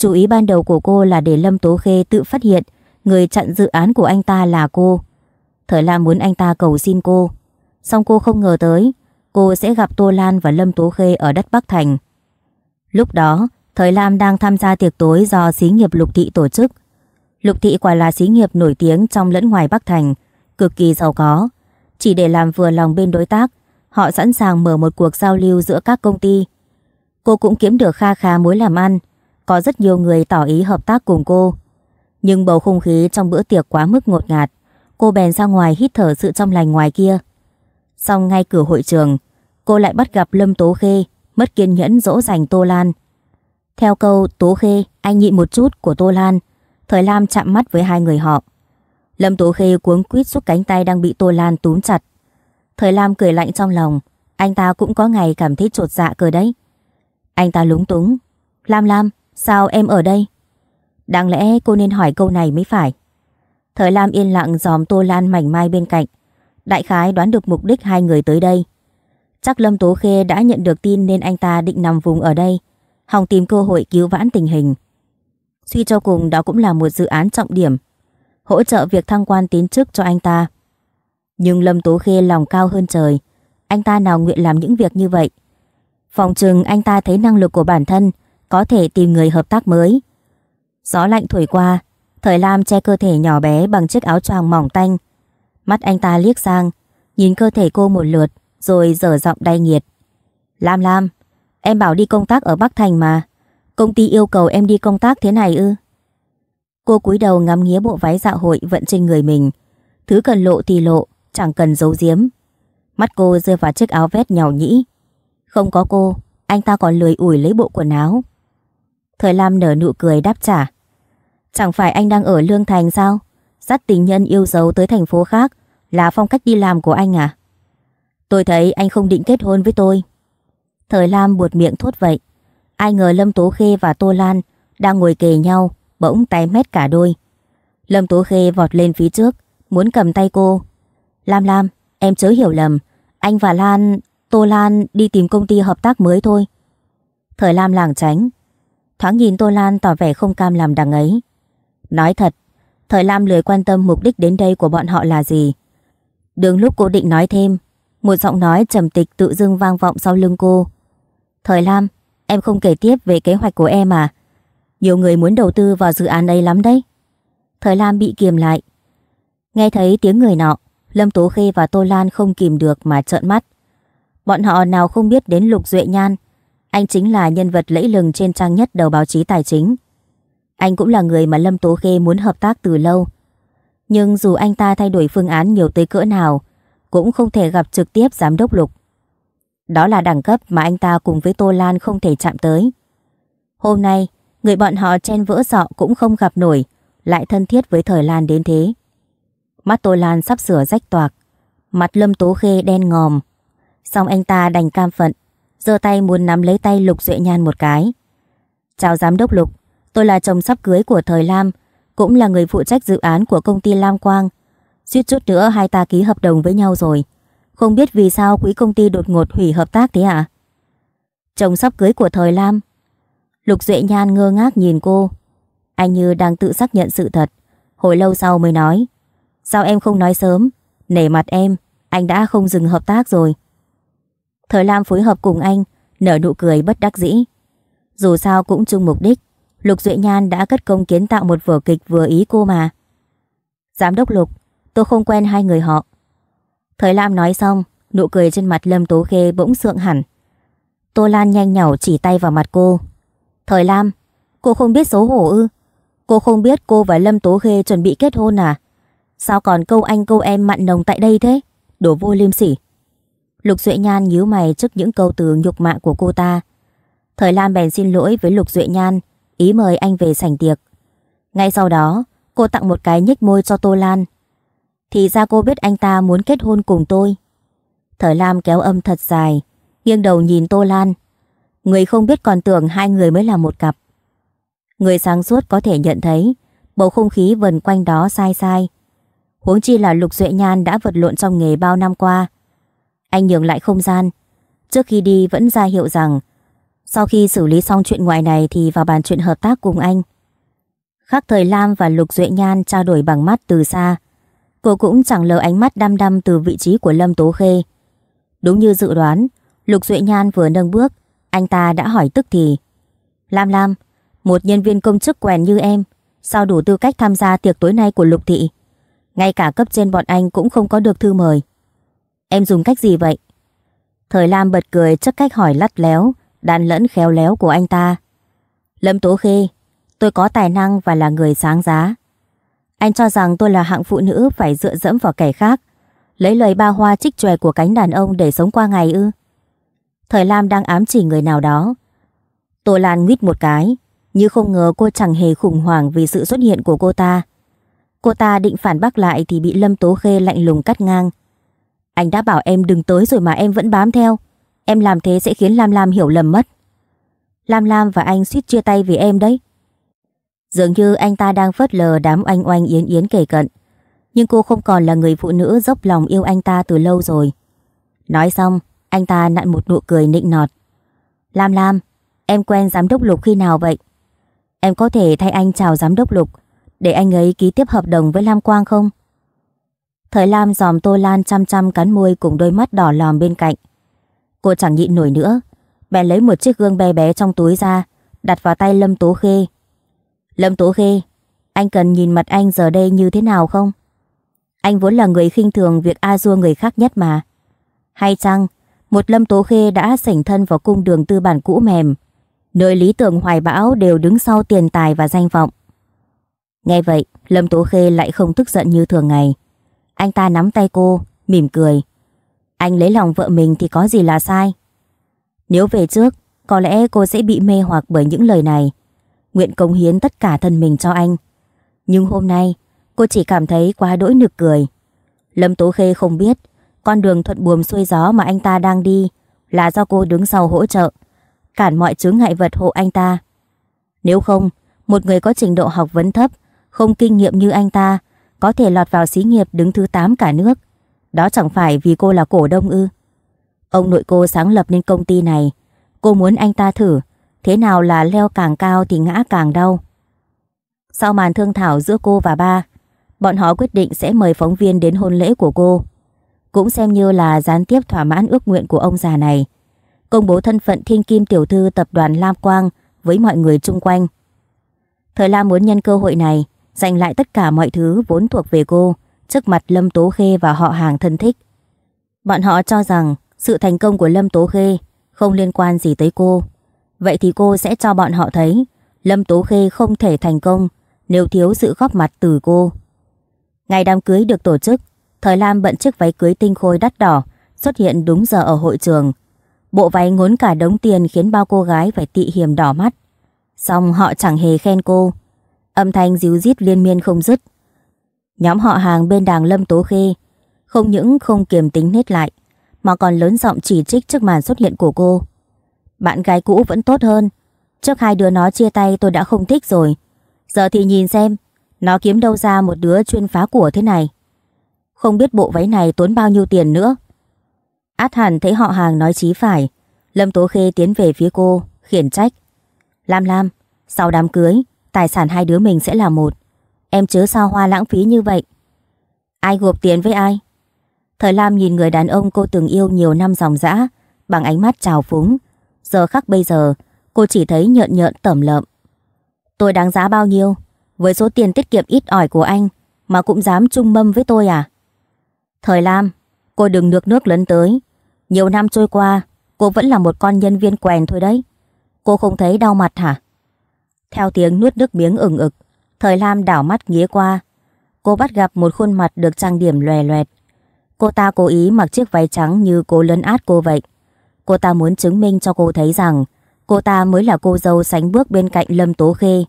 Chú ý ban đầu của cô là để Lâm Tố Khê tự phát hiện người chặn dự án của anh ta là cô. Thời Lam muốn anh ta cầu xin cô. song cô không ngờ tới cô sẽ gặp Tô Lan và Lâm Tố Khê ở đất Bắc Thành. Lúc đó, Thời Lam đang tham gia tiệc tối do xí nghiệp Lục Thị tổ chức. Lục Thị quả là xí nghiệp nổi tiếng trong lẫn ngoài Bắc Thành, cực kỳ giàu có. Chỉ để làm vừa lòng bên đối tác, họ sẵn sàng mở một cuộc giao lưu giữa các công ty. Cô cũng kiếm được kha khá mối làm ăn, có rất nhiều người tỏ ý hợp tác cùng cô. Nhưng bầu không khí trong bữa tiệc quá mức ngột ngạt, cô bèn ra ngoài hít thở sự trong lành ngoài kia. Xong ngay cửa hội trường, cô lại bắt gặp Lâm Tố Khê, mất kiên nhẫn dỗ dành Tô Lan. Theo câu Tố Khê, anh nhịn một chút của Tô Lan, Thời Lam chạm mắt với hai người họ. Lâm Tố Khê cuống quýt rút cánh tay đang bị Tô Lan túm chặt. Thời Lam cười lạnh trong lòng, anh ta cũng có ngày cảm thấy trột dạ cười đấy. Anh ta lúng túng. Lam Lam, Sao em ở đây? Đáng lẽ cô nên hỏi câu này mới phải. Thời Lam yên lặng dòm Tô Lan mảnh mai bên cạnh. Đại khái đoán được mục đích hai người tới đây. Chắc Lâm Tố Khê đã nhận được tin nên anh ta định nằm vùng ở đây. Hòng tìm cơ hội cứu vãn tình hình. Suy cho cùng đó cũng là một dự án trọng điểm. Hỗ trợ việc thăng quan tiến chức cho anh ta. Nhưng Lâm Tố Khê lòng cao hơn trời. Anh ta nào nguyện làm những việc như vậy. Phòng trừng anh ta thấy năng lực của bản thân có thể tìm người hợp tác mới. Gió lạnh thổi qua, thời Lam che cơ thể nhỏ bé bằng chiếc áo choàng mỏng tanh. Mắt anh ta liếc sang, nhìn cơ thể cô một lượt, rồi dở giọng đay nghiệt. Lam Lam, em bảo đi công tác ở Bắc Thành mà. Công ty yêu cầu em đi công tác thế này ư? Cô cúi đầu ngắm nghía bộ váy dạ hội vận trên người mình. Thứ cần lộ thì lộ, chẳng cần giấu giếm. Mắt cô rơi vào chiếc áo vét nhỏ nhĩ. Không có cô, anh ta còn lười ủi lấy bộ quần áo. Thời Lam nở nụ cười đáp trả. Chẳng phải anh đang ở Lương Thành sao? Dắt tình nhân yêu dấu tới thành phố khác là phong cách đi làm của anh à? Tôi thấy anh không định kết hôn với tôi. Thời Lam buột miệng thốt vậy. Ai ngờ Lâm Tố Khê và Tô Lan đang ngồi kề nhau, bỗng tay mét cả đôi. Lâm Tố Khê vọt lên phía trước, muốn cầm tay cô. Lam Lam, em chớ hiểu lầm. Anh và Lan, Tô Lan đi tìm công ty hợp tác mới thôi. Thời Lam lảng tránh, Thoáng nhìn Tô Lan tỏ vẻ không cam làm đằng ấy. Nói thật, thời Lam lười quan tâm mục đích đến đây của bọn họ là gì. Đường lúc cô định nói thêm, một giọng nói trầm tịch tự dưng vang vọng sau lưng cô. Thời Lam, em không kể tiếp về kế hoạch của em à? Nhiều người muốn đầu tư vào dự án ấy lắm đấy. Thời Lam bị kiềm lại. Nghe thấy tiếng người nọ, Lâm Tố Khê và Tô Lan không kìm được mà trợn mắt. Bọn họ nào không biết đến Lục Duệ Nhan, anh chính là nhân vật lẫy lừng trên trang nhất đầu báo chí tài chính. Anh cũng là người mà Lâm Tố Khê muốn hợp tác từ lâu. Nhưng dù anh ta thay đổi phương án nhiều tới cỡ nào, cũng không thể gặp trực tiếp giám đốc lục. Đó là đẳng cấp mà anh ta cùng với Tô Lan không thể chạm tới. Hôm nay, người bọn họ chen vỡ sọ cũng không gặp nổi, lại thân thiết với thời Lan đến thế. Mắt Tô Lan sắp sửa rách toạc, mặt Lâm Tố Khê đen ngòm. Xong anh ta đành cam phận giơ tay muốn nắm lấy tay Lục Duệ Nhan một cái. Chào Giám đốc Lục, tôi là chồng sắp cưới của Thời Lam, cũng là người phụ trách dự án của công ty Lam Quang. Suýt chút nữa hai ta ký hợp đồng với nhau rồi. Không biết vì sao quỹ công ty đột ngột hủy hợp tác thế ạ? Chồng sắp cưới của Thời Lam. Lục Duệ Nhan ngơ ngác nhìn cô. Anh như đang tự xác nhận sự thật. Hồi lâu sau mới nói. Sao em không nói sớm? Nể mặt em, anh đã không dừng hợp tác rồi. Thời Lam phối hợp cùng anh, nở nụ cười bất đắc dĩ. Dù sao cũng chung mục đích, Lục Duệ Nhan đã cất công kiến tạo một vở kịch vừa ý cô mà. Giám đốc Lục, tôi không quen hai người họ. Thời Lam nói xong, nụ cười trên mặt Lâm Tố Khê bỗng sượng hẳn. Tô Lan nhanh nhảu chỉ tay vào mặt cô. Thời Lam, cô không biết xấu hổ ư? Cô không biết cô và Lâm Tố Khê chuẩn bị kết hôn à? Sao còn câu anh câu em mặn nồng tại đây thế? Đổ vô liêm sỉ. Lục Duệ Nhan nhíu mày trước những câu từ nhục mạ của cô ta. Thời Lam bèn xin lỗi với Lục Duệ Nhan, ý mời anh về sảnh tiệc. Ngay sau đó, cô tặng một cái nhếch môi cho Tô Lan. Thì ra cô biết anh ta muốn kết hôn cùng tôi. Thời Lam kéo âm thật dài, nghiêng đầu nhìn Tô Lan. Người không biết còn tưởng hai người mới là một cặp. Người sáng suốt có thể nhận thấy bầu không khí vần quanh đó sai sai. Huống chi là Lục Duệ Nhan đã vật lộn trong nghề bao năm qua, anh nhường lại không gian. Trước khi đi vẫn ra hiệu rằng sau khi xử lý xong chuyện ngoài này thì vào bàn chuyện hợp tác cùng anh. Khác thời Lam và Lục Duệ Nhan trao đổi bằng mắt từ xa. Cô cũng chẳng lờ ánh mắt đăm đăm từ vị trí của Lâm Tố Khê. Đúng như dự đoán, Lục Duệ Nhan vừa nâng bước, anh ta đã hỏi tức thì. Lam Lam, một nhân viên công chức quèn như em, sao đủ tư cách tham gia tiệc tối nay của Lục Thị? Ngay cả cấp trên bọn anh cũng không có được thư mời. Em dùng cách gì vậy? Thời Lam bật cười trước cách hỏi lắt léo, đan lẫn khéo léo của anh ta. Lâm Tố Khê, tôi có tài năng và là người sáng giá. Anh cho rằng tôi là hạng phụ nữ phải dựa dẫm vào kẻ khác, lấy lời ba hoa trích chòe của cánh đàn ông để sống qua ngày ư. Thời Lam đang ám chỉ người nào đó. Tô Lan nguyết một cái, như không ngờ cô chẳng hề khủng hoảng vì sự xuất hiện của cô ta. Cô ta định phản bác lại thì bị Lâm Tố Khê lạnh lùng cắt ngang, anh đã bảo em đừng tới rồi mà em vẫn bám theo. Em làm thế sẽ khiến Lam Lam hiểu lầm mất. Lam Lam và anh suýt chia tay vì em đấy. Dường như anh ta đang phớt lờ đám oanh oanh yến yến kể cận. Nhưng cô không còn là người phụ nữ dốc lòng yêu anh ta từ lâu rồi. Nói xong, anh ta nặn một nụ cười nịnh nọt. Lam Lam, em quen giám đốc Lục khi nào vậy? Em có thể thay anh chào giám đốc Lục, để anh ấy ký tiếp hợp đồng với Lam Quang không? Thời Lam dòm Tô Lan chăm chăm cắn môi cùng đôi mắt đỏ lòm bên cạnh. Cô chẳng nhịn nổi nữa, bèn lấy một chiếc gương bé bé trong túi ra, đặt vào tay Lâm Tố Khê. Lâm Tố Khê, anh cần nhìn mặt anh giờ đây như thế nào không? Anh vốn là người khinh thường việc a dua người khác nhất mà. Hay chăng, một Lâm Tố Khê đã sảnh thân vào cung đường tư bản cũ mềm, nơi lý tưởng hoài bão đều đứng sau tiền tài và danh vọng. Nghe vậy, Lâm Tố Khê lại không tức giận như thường ngày. Anh ta nắm tay cô, mỉm cười. Anh lấy lòng vợ mình thì có gì là sai. Nếu về trước, có lẽ cô sẽ bị mê hoặc bởi những lời này. Nguyện cống hiến tất cả thân mình cho anh. Nhưng hôm nay, cô chỉ cảm thấy quá đỗi nực cười. Lâm Tố Khê không biết, con đường thuận buồm xuôi gió mà anh ta đang đi là do cô đứng sau hỗ trợ, cản mọi chướng ngại vật hộ anh ta. Nếu không, một người có trình độ học vấn thấp, không kinh nghiệm như anh ta có thể lọt vào xí nghiệp đứng thứ 8 cả nước. Đó chẳng phải vì cô là cổ đông ư. Ông nội cô sáng lập nên công ty này. Cô muốn anh ta thử, thế nào là leo càng cao thì ngã càng đau. Sau màn thương thảo giữa cô và ba, bọn họ quyết định sẽ mời phóng viên đến hôn lễ của cô. Cũng xem như là gián tiếp thỏa mãn ước nguyện của ông già này. Công bố thân phận thiên kim tiểu thư tập đoàn Lam Quang với mọi người chung quanh. Thời Lam muốn nhân cơ hội này giành lại tất cả mọi thứ vốn thuộc về cô trước mặt Lâm Tố Khê và họ hàng thân thích. Bọn họ cho rằng sự thành công của Lâm Tố Khê không liên quan gì tới cô. Vậy thì cô sẽ cho bọn họ thấy Lâm Tố Khê không thể thành công nếu thiếu sự góp mặt từ cô. Ngày đám cưới được tổ chức, Thời Lam bận chiếc váy cưới tinh khôi đắt đỏ xuất hiện đúng giờ ở hội trường. Bộ váy ngốn cả đống tiền khiến bao cô gái phải tị hiểm đỏ mắt. Xong họ chẳng hề khen cô, âm thanh díu dít liên miên không dứt. Nhóm họ hàng bên đảng Lâm Tố Khê không những không kiềm tính hết lại mà còn lớn giọng chỉ trích trước màn xuất hiện của cô. Bạn gái cũ vẫn tốt hơn, trước hai đứa nó chia tay tôi đã không thích rồi. Giờ thì nhìn xem, nó kiếm đâu ra một đứa chuyên phá của thế này. Không biết bộ váy này tốn bao nhiêu tiền nữa. Át hẳn thấy họ hàng nói chí phải, Lâm Tố Khê tiến về phía cô, khiển trách. Lam Lam, sau đám cưới, tài sản hai đứa mình sẽ là một. Em chớ sao hoa lãng phí như vậy. Ai gộp tiền với ai? Thời Lam nhìn người đàn ông cô từng yêu nhiều năm dòng dã, bằng ánh mắt trào phúng. Giờ khắc bây giờ, cô chỉ thấy nhợn nhợn tẩm lợm. Tôi đáng giá bao nhiêu? Với số tiền tiết kiệm ít ỏi của anh mà cũng dám chung mâm với tôi à? Thời Lam, cô đừng nước nước lấn tới. Nhiều năm trôi qua, cô vẫn là một con nhân viên quèn thôi đấy. Cô không thấy đau mặt hả? Theo tiếng nuốt nước miếng ửng ực, thời Lam đảo mắt nghía qua. Cô bắt gặp một khuôn mặt được trang điểm lòe loẹt. Cô ta cố ý mặc chiếc váy trắng như cố lấn át cô vậy. Cô ta muốn chứng minh cho cô thấy rằng cô ta mới là cô dâu sánh bước bên cạnh Lâm Tố Khê.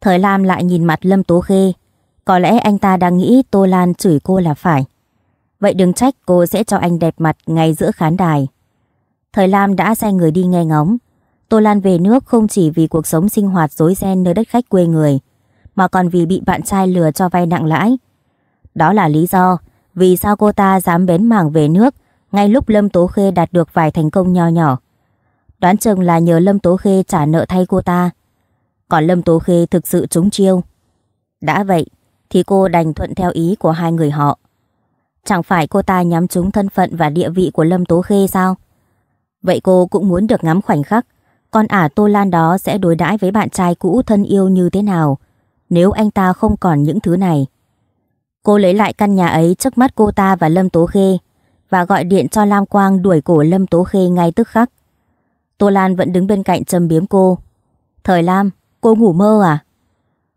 Thời Lam lại nhìn mặt Lâm Tố Khê. Có lẽ anh ta đang nghĩ Tô Lan chửi cô là phải. Vậy đừng trách cô sẽ cho anh đẹp mặt ngay giữa khán đài. Thời Lam đã sai người đi nghe ngóng. Tô Lan về nước không chỉ vì cuộc sống sinh hoạt rối ren nơi đất khách quê người, mà còn vì bị bạn trai lừa cho vay nặng lãi. Đó là lý do vì sao cô ta dám bén mảng về nước ngay lúc Lâm Tố Khê đạt được vài thành công nho nhỏ. Đoán chừng là nhờ Lâm Tố Khê trả nợ thay cô ta. Còn Lâm Tố Khê thực sự trúng chiêu. Đã vậy, thì cô đành thuận theo ý của hai người họ. Chẳng phải cô ta nhắm trúng thân phận và địa vị của Lâm Tố Khê sao? Vậy cô cũng muốn được ngắm khoảnh khắc con ả Tô Lan đó sẽ đối đãi với bạn trai cũ thân yêu như thế nào nếu anh ta không còn những thứ này. Cô lấy lại căn nhà ấy trước mắt cô ta và Lâm Tố Khê và gọi điện cho Lam Quang đuổi cổ Lâm Tố Khê ngay tức khắc. Tô Lan vẫn đứng bên cạnh châm biếm cô. Thời Lam, cô ngủ mơ à?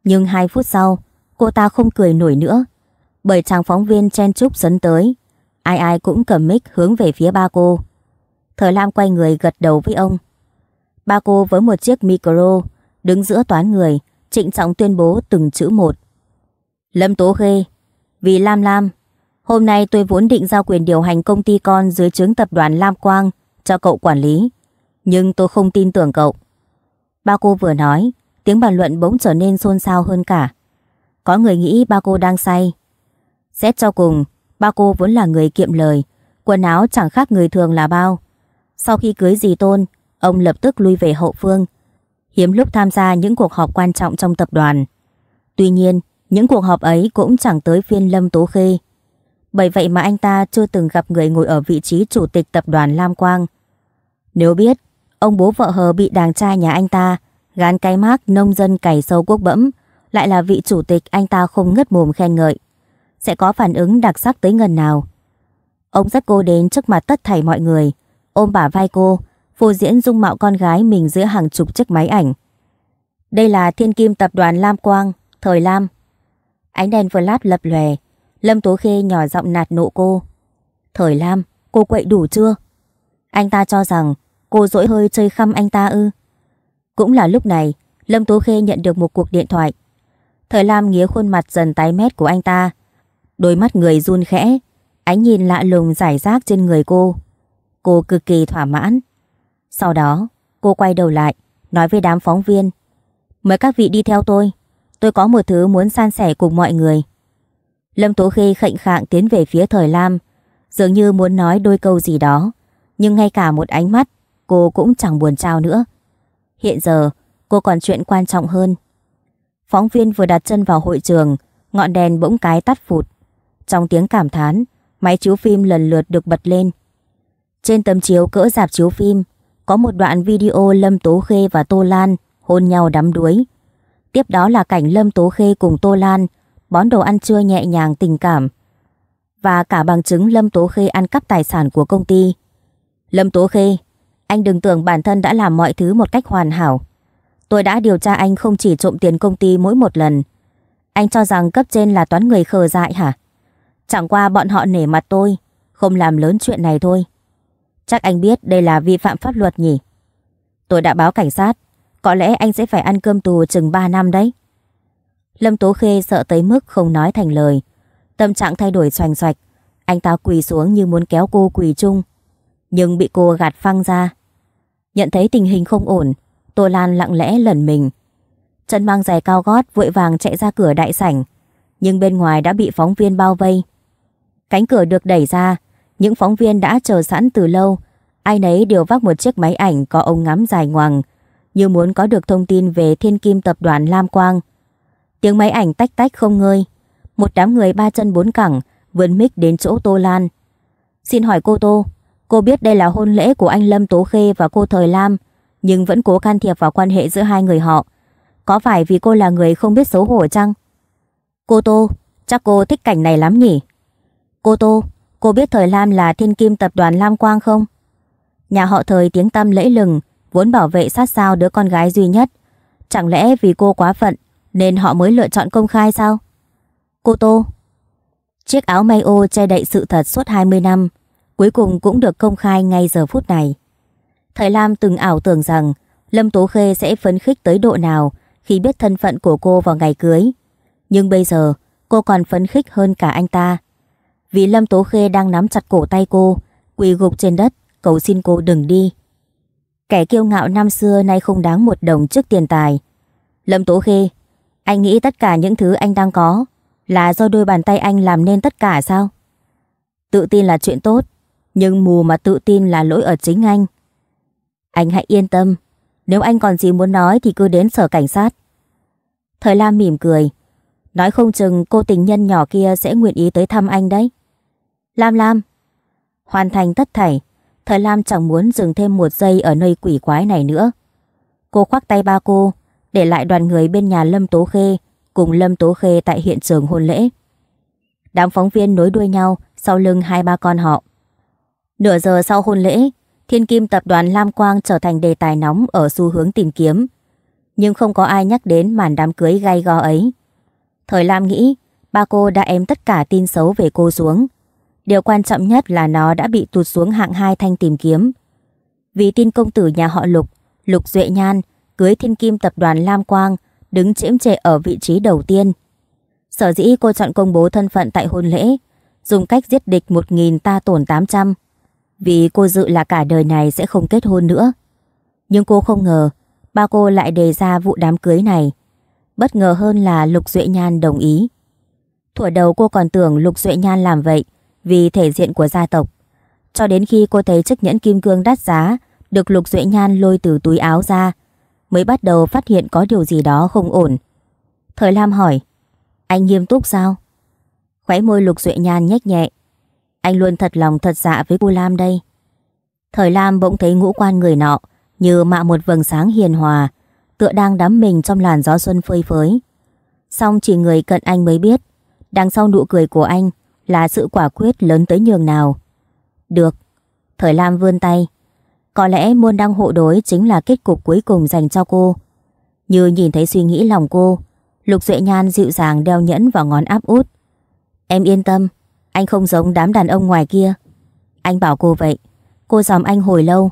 Nhưng hai phút sau, cô ta không cười nổi nữa bởi chàng phóng viên chen chúc dẫn tới. Ai ai cũng cầm mic hướng về phía ba cô. Thời Lam quay người gật đầu với ông ba cô với một chiếc micro, đứng giữa toán người, trịnh trọng tuyên bố từng chữ một. Lâm Tố Khê, vì Lam Lam, hôm nay tôi vốn định giao quyền điều hành công ty con dưới trướng tập đoàn Lam Quang cho cậu quản lý, nhưng tôi không tin tưởng cậu. Ba cô vừa nói, tiếng bàn luận bỗng trở nên xôn xao hơn cả. Có người nghĩ ba cô đang say. Xét cho cùng, ba cô vốn là người kiệm lời, quần áo chẳng khác người thường là bao. Sau khi cưới dì Tôn, ông lập tức lui về hậu phương, hiếm lúc tham gia những cuộc họp quan trọng trong tập đoàn. Tuy nhiên, những cuộc họp ấy cũng chẳng tới phiên Lâm Tố Khê. Bởi vậy mà anh ta chưa từng gặp người ngồi ở vị trí chủ tịch tập đoàn Lam Quang. Nếu biết, ông bố vợ hờ bị đàn trai nhà anh ta, gán cái mác nông dân cày sâu quốc bẫm, lại là vị chủ tịch anh ta không ngất mồm khen ngợi. Sẽ có phản ứng đặc sắc tới ngần nào. Ông dắt cô đến trước mặt tất thảy mọi người, ôm bả vai cô, phô diễn dung mạo con gái mình giữa hàng chục chiếc máy ảnh. Đây là thiên kim tập đoàn Lam Quang, thời Lam. Ánh đèn lát lập lòe, Lâm Tố Khê nhỏ giọng nạt nộ cô. Thời Lam, cô quậy đủ chưa? Anh ta cho rằng cô dỗi hơi chơi khăm anh ta ư. Cũng là lúc này, Lâm Tố Khê nhận được một cuộc điện thoại. Thời Lam nghía khuôn mặt dần tái mét của anh ta. Đôi mắt người run khẽ, ánh nhìn lạ lùng giải rác trên người cô. Cô cực kỳ thỏa mãn, sau đó, cô quay đầu lại, nói với đám phóng viên. Mời các vị đi theo tôi, tôi có một thứ muốn san sẻ cùng mọi người. Lâm Tố Khê khệnh khạng tiến về phía thời Lam, dường như muốn nói đôi câu gì đó, nhưng ngay cả một ánh mắt, cô cũng chẳng buồn trao nữa. Hiện giờ, cô còn chuyện quan trọng hơn. Phóng viên vừa đặt chân vào hội trường, ngọn đèn bỗng cái tắt phụt. Trong tiếng cảm thán, máy chiếu phim lần lượt được bật lên. Trên tấm chiếu cỡ dạp chiếu phim, có một đoạn video Lâm Tố Khê và Tô Lan hôn nhau đắm đuối. Tiếp đó là cảnh Lâm Tố Khê cùng Tô Lan bón đồ ăn trưa nhẹ nhàng tình cảm và cả bằng chứng Lâm Tố Khê ăn cắp tài sản của công ty. Lâm Tố Khê, anh đừng tưởng bản thân đã làm mọi thứ một cách hoàn hảo. Tôi đã điều tra anh không chỉ trộm tiền công ty mỗi một lần. Anh cho rằng cấp trên là toán người khờ dại hả? Chẳng qua bọn họ nể mặt tôi, không làm lớn chuyện này thôi. Chắc anh biết đây là vi phạm pháp luật nhỉ? Tôi đã báo cảnh sát. Có lẽ anh sẽ phải ăn cơm tù chừng 3 năm đấy. Lâm Tố Khê sợ tới mức không nói thành lời. Tâm trạng thay đổi xoành xoạch. Anh ta quỳ xuống như muốn kéo cô quỳ chung. Nhưng bị cô gạt phăng ra. Nhận thấy tình hình không ổn, Tô Lan lặng lẽ lẩn mình. Chân mang giày cao gót vội vàng chạy ra cửa đại sảnh. Nhưng bên ngoài đã bị phóng viên bao vây. Cánh cửa được đẩy ra, những phóng viên đã chờ sẵn từ lâu, ai nấy đều vác một chiếc máy ảnh có ống ngắm dài ngoằng, như muốn có được thông tin về thiên kim tập đoàn Lam Quang. Tiếng máy ảnh tách tách không ngơi, một đám người ba chân bốn cẳng vươn mic đến chỗ Tô Lan. Xin hỏi cô Tô, cô biết đây là hôn lễ của anh Lâm Tố Khê và cô Thời Lam, nhưng vẫn cố can thiệp vào quan hệ giữa hai người họ. Có phải vì cô là người không biết xấu hổ chăng? Cô Tô, chắc cô thích cảnh này lắm nhỉ? Cô Tô, Cô biết thời Lam là thiên kim tập đoàn Lam Quang không? Nhà họ thời tiếng tâm lẫy lừng, vốn bảo vệ sát sao đứa con gái duy nhất. Chẳng lẽ vì cô quá phận nên họ mới lựa chọn công khai sao? Cô Tô Chiếc áo may ô che đậy sự thật suốt hai mươi năm, cuối cùng cũng được công khai ngay giờ phút này. Thời Lam từng ảo tưởng rằng Lâm Tố Khê sẽ phấn khích tới độ nào khi biết thân phận của cô vào ngày cưới. Nhưng bây giờ, cô còn phấn khích hơn cả anh ta vì Lâm Tố Khê đang nắm chặt cổ tay cô, quỳ gục trên đất, cầu xin cô đừng đi. Kẻ kiêu ngạo năm xưa nay không đáng một đồng trước tiền tài. Lâm Tố Khê, anh nghĩ tất cả những thứ anh đang có là do đôi bàn tay anh làm nên tất cả sao? Tự tin là chuyện tốt, nhưng mù mà tự tin là lỗi ở chính anh. Anh hãy yên tâm, nếu anh còn gì muốn nói thì cứ đến sở cảnh sát. Thời Lam mỉm cười, nói không chừng cô tình nhân nhỏ kia sẽ nguyện ý tới thăm anh đấy. Lam Lam! Hoàn thành tất thảy, thời Lam chẳng muốn dừng thêm một giây ở nơi quỷ quái này nữa. Cô khoác tay ba cô, để lại đoàn người bên nhà Lâm Tố Khê, cùng Lâm Tố Khê tại hiện trường hôn lễ. Đám phóng viên nối đuôi nhau sau lưng hai ba con họ. Nửa giờ sau hôn lễ, Thiên Kim tập đoàn Lam Quang trở thành đề tài nóng ở xu hướng tìm kiếm. Nhưng không có ai nhắc đến màn đám cưới gay go ấy. Thời Lam nghĩ, ba cô đã ém tất cả tin xấu về cô xuống. Điều quan trọng nhất là nó đã bị tụt xuống hạng hai thanh tìm kiếm. Vì tin công tử nhà họ Lục, Lục Duệ Nhan, cưới thiên kim tập đoàn Lam Quang, đứng chiếm trệ ở vị trí đầu tiên. Sở dĩ cô chọn công bố thân phận tại hôn lễ, dùng cách giết địch 1.000 ta tổn 800, vì cô dự là cả đời này sẽ không kết hôn nữa. Nhưng cô không ngờ, ba cô lại đề ra vụ đám cưới này. Bất ngờ hơn là Lục Duệ Nhan đồng ý. Thủa đầu cô còn tưởng Lục Duệ Nhan làm vậy vì thể diện của gia tộc. Cho đến khi cô thấy chiếc nhẫn kim cương đắt giá được Lục Duệ Nhan lôi từ túi áo ra, mới bắt đầu phát hiện có điều gì đó không ổn. Thời Lam hỏi, anh nghiêm túc sao? Khóe môi Lục Duệ Nhan nhếch nhẹ. Anh luôn thật lòng thật dạ với cô Lam đây. Thời Lam bỗng thấy ngũ quan người nọ như mạ một vầng sáng hiền hòa, tựa đang đắm mình trong làn gió xuân phơi phới. Xong chỉ người cận anh mới biết, đằng sau nụ cười của anh là sự quả quyết lớn tới nhường nào. Được. Thời Lam vươn tay. Có lẽ muôn đăng hộ đối chính là kết cục cuối cùng dành cho cô. Như nhìn thấy suy nghĩ lòng cô, Lục Duệ Nhan dịu dàng đeo nhẫn vào ngón áp út. Em yên tâm, anh không giống đám đàn ông ngoài kia. Anh bảo cô vậy, cô dòm anh hồi lâu.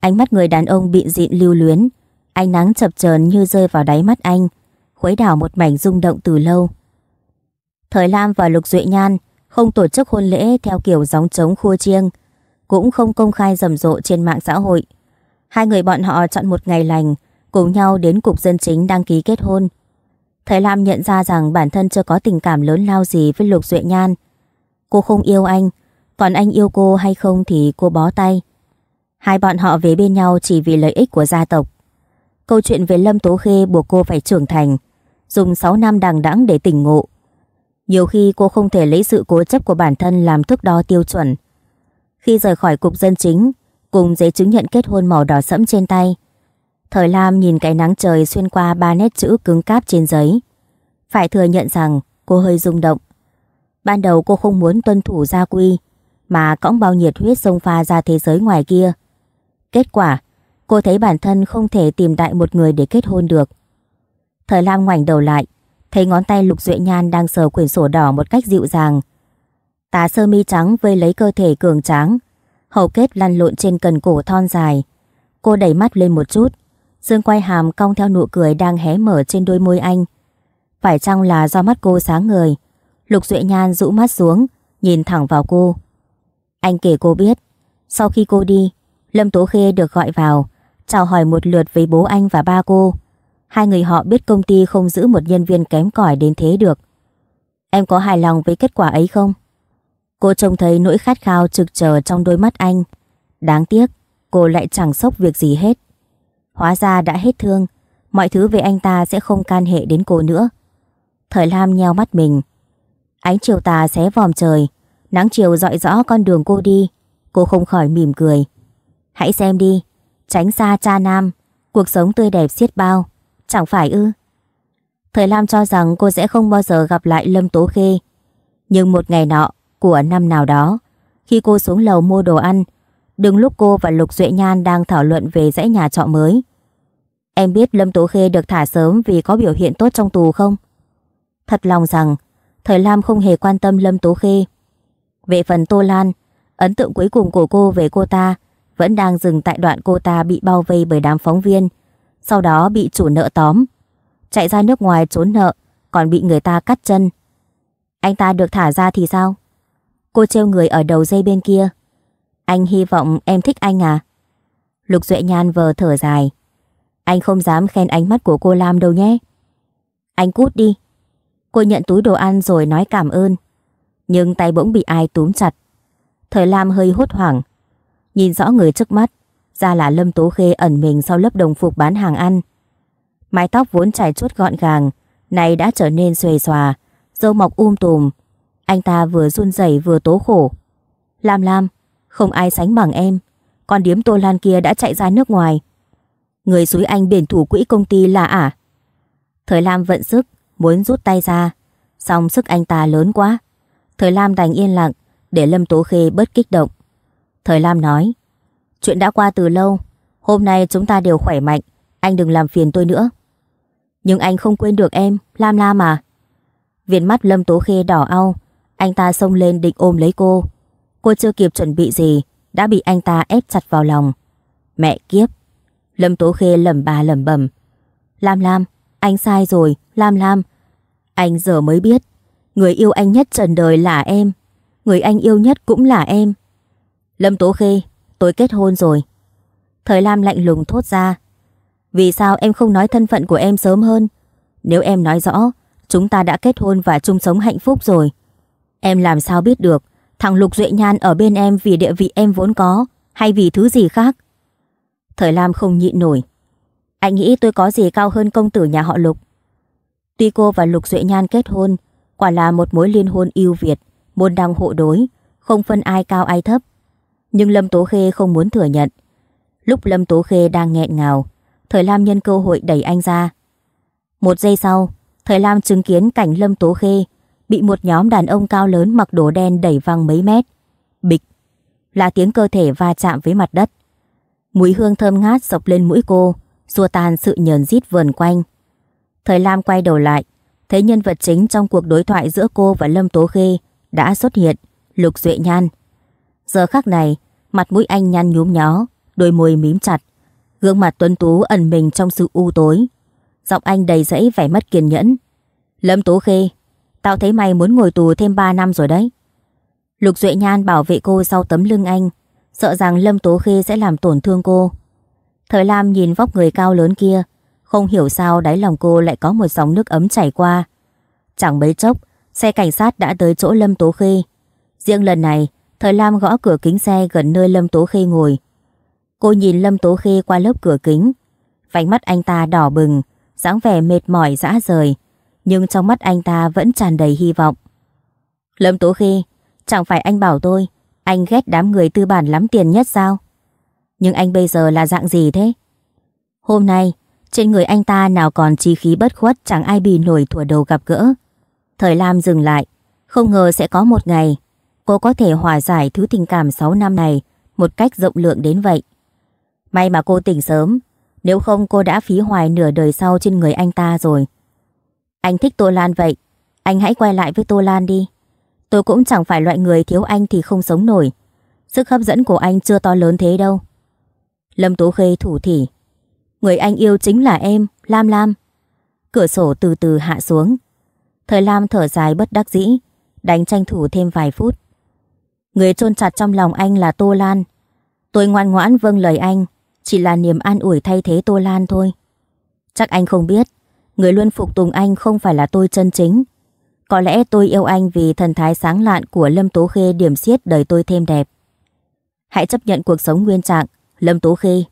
Ánh mắt người đàn ông bị dịn lưu luyến, ánh nắng chập chờn như rơi vào đáy mắt anh, khuấy đảo một mảnh rung động từ lâu. Thời Lam và Lục Duệ Nhan không tổ chức hôn lễ theo kiểu gióng trống khua chiêng, cũng không công khai rầm rộ trên mạng xã hội. Hai người bọn họ chọn một ngày lành, cùng nhau đến cục dân chính đăng ký kết hôn. Thầy Lam nhận ra rằng bản thân chưa có tình cảm lớn lao gì với Lục Duệ Nhan. Cô không yêu anh, còn anh yêu cô hay không thì cô bó tay. Hai bọn họ về bên nhau chỉ vì lợi ích của gia tộc. Câu chuyện về Lâm Tố Khê buộc cô phải trưởng thành, dùng 6 năm đằng đẵng để tỉnh ngộ, nhiều khi cô không thể lấy sự cố chấp của bản thân làm thước đo tiêu chuẩn. Khi rời khỏi cục dân chính, cùng giấy chứng nhận kết hôn màu đỏ sẫm trên tay, Thời Lam nhìn cái nắng trời xuyên qua ba nét chữ cứng cáp trên giấy. Phải thừa nhận rằng cô hơi rung động. Ban đầu cô không muốn tuân thủ gia quy, mà cõng bao nhiệt huyết xông pha ra thế giới ngoài kia. Kết quả, cô thấy bản thân không thể tìm đại một người để kết hôn được. Thời Lam ngoảnh đầu lại, thấy ngón tay Lục Duệ Nhan đang sờ quyển sổ đỏ một cách dịu dàng. Tà sơ mi trắng vây lấy cơ thể cường tráng, hầu kết lăn lộn trên cần cổ thon dài. Cô đẩy mắt lên một chút, Dương quay hàm cong theo nụ cười đang hé mở trên đôi môi anh. Phải chăng là do mắt cô sáng người Lục Duệ Nhan rũ mắt xuống, nhìn thẳng vào cô. Anh kể cô biết, sau khi cô đi, Lâm Tố Khê được gọi vào, chào hỏi một lượt với bố anh và ba cô. Hai người họ biết công ty không giữ một nhân viên kém cỏi đến thế được. Em có hài lòng với kết quả ấy không? Cô trông thấy nỗi khát khao trực chờ trong đôi mắt anh. Đáng tiếc, cô lại chẳng sốc việc gì hết. Hóa ra đã hết thương, mọi thứ về anh ta sẽ không can hệ đến cô nữa. Thời Lam nheo mắt mình. Ánh chiều tà xé vòm trời, nắng chiều dọi rõ con đường cô đi. Cô không khỏi mỉm cười. Hãy xem đi, tránh xa cha nam, cuộc sống tươi đẹp xiết bao chẳng phải ư? Thời Lam cho rằng cô sẽ không bao giờ gặp lại Lâm Tố Khê. Nhưng một ngày nọ, của năm nào đó, khi cô xuống lầu mua đồ ăn, đúng lúc cô và Lục Duệ Nhan đang thảo luận về dãy nhà trọ mới. Em biết Lâm Tố Khê được thả sớm vì có biểu hiện tốt trong tù không? Thật lòng rằng, Thời Lam không hề quan tâm Lâm Tố Khê. Về phần Tô Lan, ấn tượng cuối cùng của cô về cô ta vẫn đang dừng tại đoạn cô ta bị bao vây bởi đám phóng viên, sau đó bị chủ nợ tóm. Chạy ra nước ngoài trốn nợ, còn bị người ta cắt chân. Anh ta được thả ra thì sao? Cô trêu người ở đầu dây bên kia. Anh hy vọng em thích anh à? Lục Duệ Nhan vờ thở dài. Anh không dám khen ánh mắt của cô Lam đâu nhé. Anh cút đi. Cô nhận túi đồ ăn rồi nói cảm ơn. Nhưng tay bỗng bị ai túm chặt. Thời Lam hơi hốt hoảng. Nhìn rõ người trước mắt. Ra là Lâm Tố Khê ẩn mình sau lớp đồng phục bán hàng ăn. Mái tóc vốn trải chuốt gọn gàng, nay đã trở nên xuề xòa, dâu mọc um tùm. Anh ta vừa run rẩy vừa tố khổ. Lam Lam, không ai sánh bằng em. Con điếm Tô Lan kia đã chạy ra nước ngoài. Người suối anh biển thủ quỹ công ty là ả. À? Thời Lam vận sức, muốn rút tay ra. song sức anh ta lớn quá. Thời Lam đành yên lặng, để Lâm Tố Khê bớt kích động. Thời Lam nói, Chuyện đã qua từ lâu Hôm nay chúng ta đều khỏe mạnh Anh đừng làm phiền tôi nữa Nhưng anh không quên được em Lam Lam mà Viên mắt Lâm Tố Khê đỏ au Anh ta xông lên định ôm lấy cô Cô chưa kịp chuẩn bị gì Đã bị anh ta ép chặt vào lòng Mẹ kiếp Lâm Tố Khê lẩm bà lẩm bẩm Lam Lam Anh sai rồi Lam Lam Anh giờ mới biết Người yêu anh nhất trần đời là em Người anh yêu nhất cũng là em Lâm Tố Khê tôi kết hôn rồi. Thời Lam lạnh lùng thốt ra. Vì sao em không nói thân phận của em sớm hơn? Nếu em nói rõ, chúng ta đã kết hôn và chung sống hạnh phúc rồi. Em làm sao biết được, thằng Lục Duệ Nhan ở bên em vì địa vị em vốn có, hay vì thứ gì khác? Thời Lam không nhịn nổi. Anh nghĩ tôi có gì cao hơn công tử nhà họ Lục. Tuy cô và Lục Duệ Nhan kết hôn, quả là một mối liên hôn yêu Việt, môn đăng hộ đối, không phân ai cao ai thấp, nhưng Lâm Tố Khê không muốn thừa nhận. Lúc Lâm Tố Khê đang nghẹn ngào, Thời Lam nhân cơ hội đẩy anh ra. Một giây sau, Thời Lam chứng kiến cảnh Lâm Tố Khê bị một nhóm đàn ông cao lớn mặc đồ đen đẩy văng mấy mét. Bịch, là tiếng cơ thể va chạm với mặt đất. Mùi hương thơm ngát sọc lên mũi cô, xua tan sự nhờn rít vườn quanh. Thời Lam quay đầu lại, thấy nhân vật chính trong cuộc đối thoại giữa cô và Lâm Tố Khê đã xuất hiện, Lục Duệ Nhan. Giờ khắc này, mặt mũi anh nhăn nhúm nhó, đôi môi mím chặt, gương mặt tuấn tú ẩn mình trong sự u tối. Giọng anh đầy rẫy vẻ mất kiên nhẫn. Lâm tố Khê, tao thấy mày muốn ngồi tù thêm 3 năm rồi đấy. Lục Duệ Nhan bảo vệ cô sau tấm lưng anh, sợ rằng Lâm Tố Khê sẽ làm tổn thương cô. Thời Lam nhìn vóc người cao lớn kia, không hiểu sao đáy lòng cô lại có một dòng nước ấm chảy qua. Chẳng mấy chốc, xe cảnh sát đã tới chỗ Lâm Tố Khê. Riêng lần này, Thời Lam gõ cửa kính xe gần nơi Lâm Tố Khê ngồi. Cô nhìn Lâm Tố Khê qua lớp cửa kính. Vành mắt anh ta đỏ bừng, dáng vẻ mệt mỏi dã rời, nhưng trong mắt anh ta vẫn tràn đầy hy vọng. Lâm Tố Khê, chẳng phải anh bảo tôi, anh ghét đám người tư bản lắm tiền nhất sao? Nhưng anh bây giờ là dạng gì thế? Hôm nay, trên người anh ta nào còn chi khí bất khuất chẳng ai bì nổi thủa đầu gặp gỡ. Thời Lam dừng lại, không ngờ sẽ có một ngày cô có thể hòa giải thứ tình cảm 6 năm này một cách rộng lượng đến vậy. May mà cô tỉnh sớm, nếu không cô đã phí hoài nửa đời sau trên người anh ta rồi. Anh thích Tô Lan vậy, anh hãy quay lại với Tô Lan đi. Tôi cũng chẳng phải loại người thiếu anh thì không sống nổi. Sức hấp dẫn của anh chưa to lớn thế đâu. Lâm Tố Khê thủ thỉ. Người anh yêu chính là em, Lam Lam. Cửa sổ từ từ hạ xuống. Thời Lam thở dài bất đắc dĩ, đánh tranh thủ thêm vài phút. Người trôn chặt trong lòng anh là Tô Lan. Tôi ngoan ngoãn vâng lời anh, chỉ là niềm an ủi thay thế Tô Lan thôi. Chắc anh không biết, người luôn phục tùng anh không phải là tôi chân chính. Có lẽ tôi yêu anh vì thần thái sáng lạn của Lâm Tố Khê điểm xiết đời tôi thêm đẹp. Hãy chấp nhận cuộc sống nguyên trạng, Lâm Tố Khê.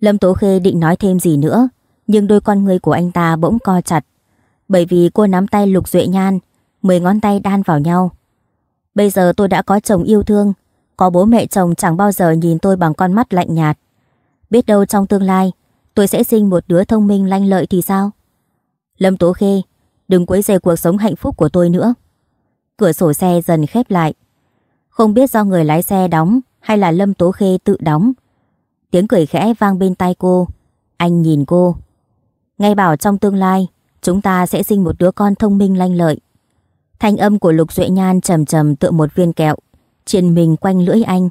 Lâm Tố Khê định nói thêm gì nữa, nhưng đôi con người của anh ta bỗng co chặt. Bởi vì cô nắm tay Lục Duệ Nhan, mười ngón tay đan vào nhau, Bây giờ tôi đã có chồng yêu thương, có bố mẹ chồng chẳng bao giờ nhìn tôi bằng con mắt lạnh nhạt. Biết đâu trong tương lai, tôi sẽ sinh một đứa thông minh lanh lợi thì sao? Lâm Tố Khê, đừng quấy rầy cuộc sống hạnh phúc của tôi nữa. Cửa sổ xe dần khép lại. Không biết do người lái xe đóng hay là Lâm Tố Khê tự đóng. Tiếng cười khẽ vang bên tai cô. Anh nhìn cô. Ngay bảo trong tương lai, chúng ta sẽ sinh một đứa con thông minh lanh lợi. Thanh âm của Lục Duệ Nhan trầm trầm tựa một viên kẹo, trên mình quanh lưỡi anh.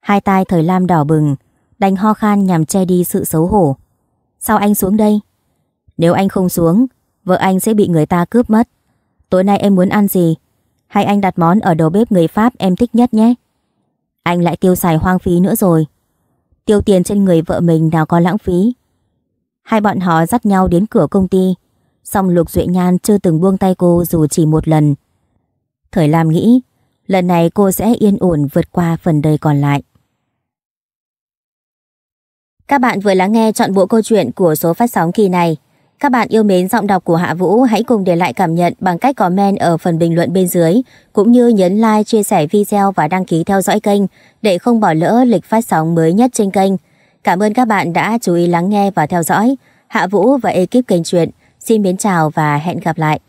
Hai tai thời lam đỏ bừng, đành ho khan nhằm che đi sự xấu hổ. Sao anh xuống đây? Nếu anh không xuống, vợ anh sẽ bị người ta cướp mất. Tối nay em muốn ăn gì? Hay anh đặt món ở đầu bếp người Pháp em thích nhất nhé? Anh lại tiêu xài hoang phí nữa rồi. Tiêu tiền trên người vợ mình nào có lãng phí. Hai bọn họ dắt nhau đến cửa công ty, song Lục Duệ Nhan chưa từng buông tay cô dù chỉ một lần. Thời Lam nghĩ, lần này cô sẽ yên ổn vượt qua phần đời còn lại. Các bạn vừa lắng nghe chọn bộ câu chuyện của số phát sóng kỳ này. Các bạn yêu mến giọng đọc của Hạ Vũ hãy cùng để lại cảm nhận bằng cách comment ở phần bình luận bên dưới, cũng như nhấn like, chia sẻ video và đăng ký theo dõi kênh để không bỏ lỡ lịch phát sóng mới nhất trên kênh. Cảm ơn các bạn đã chú ý lắng nghe và theo dõi. Hạ Vũ và ekip kênh truyện Xin biến chào và hẹn gặp lại.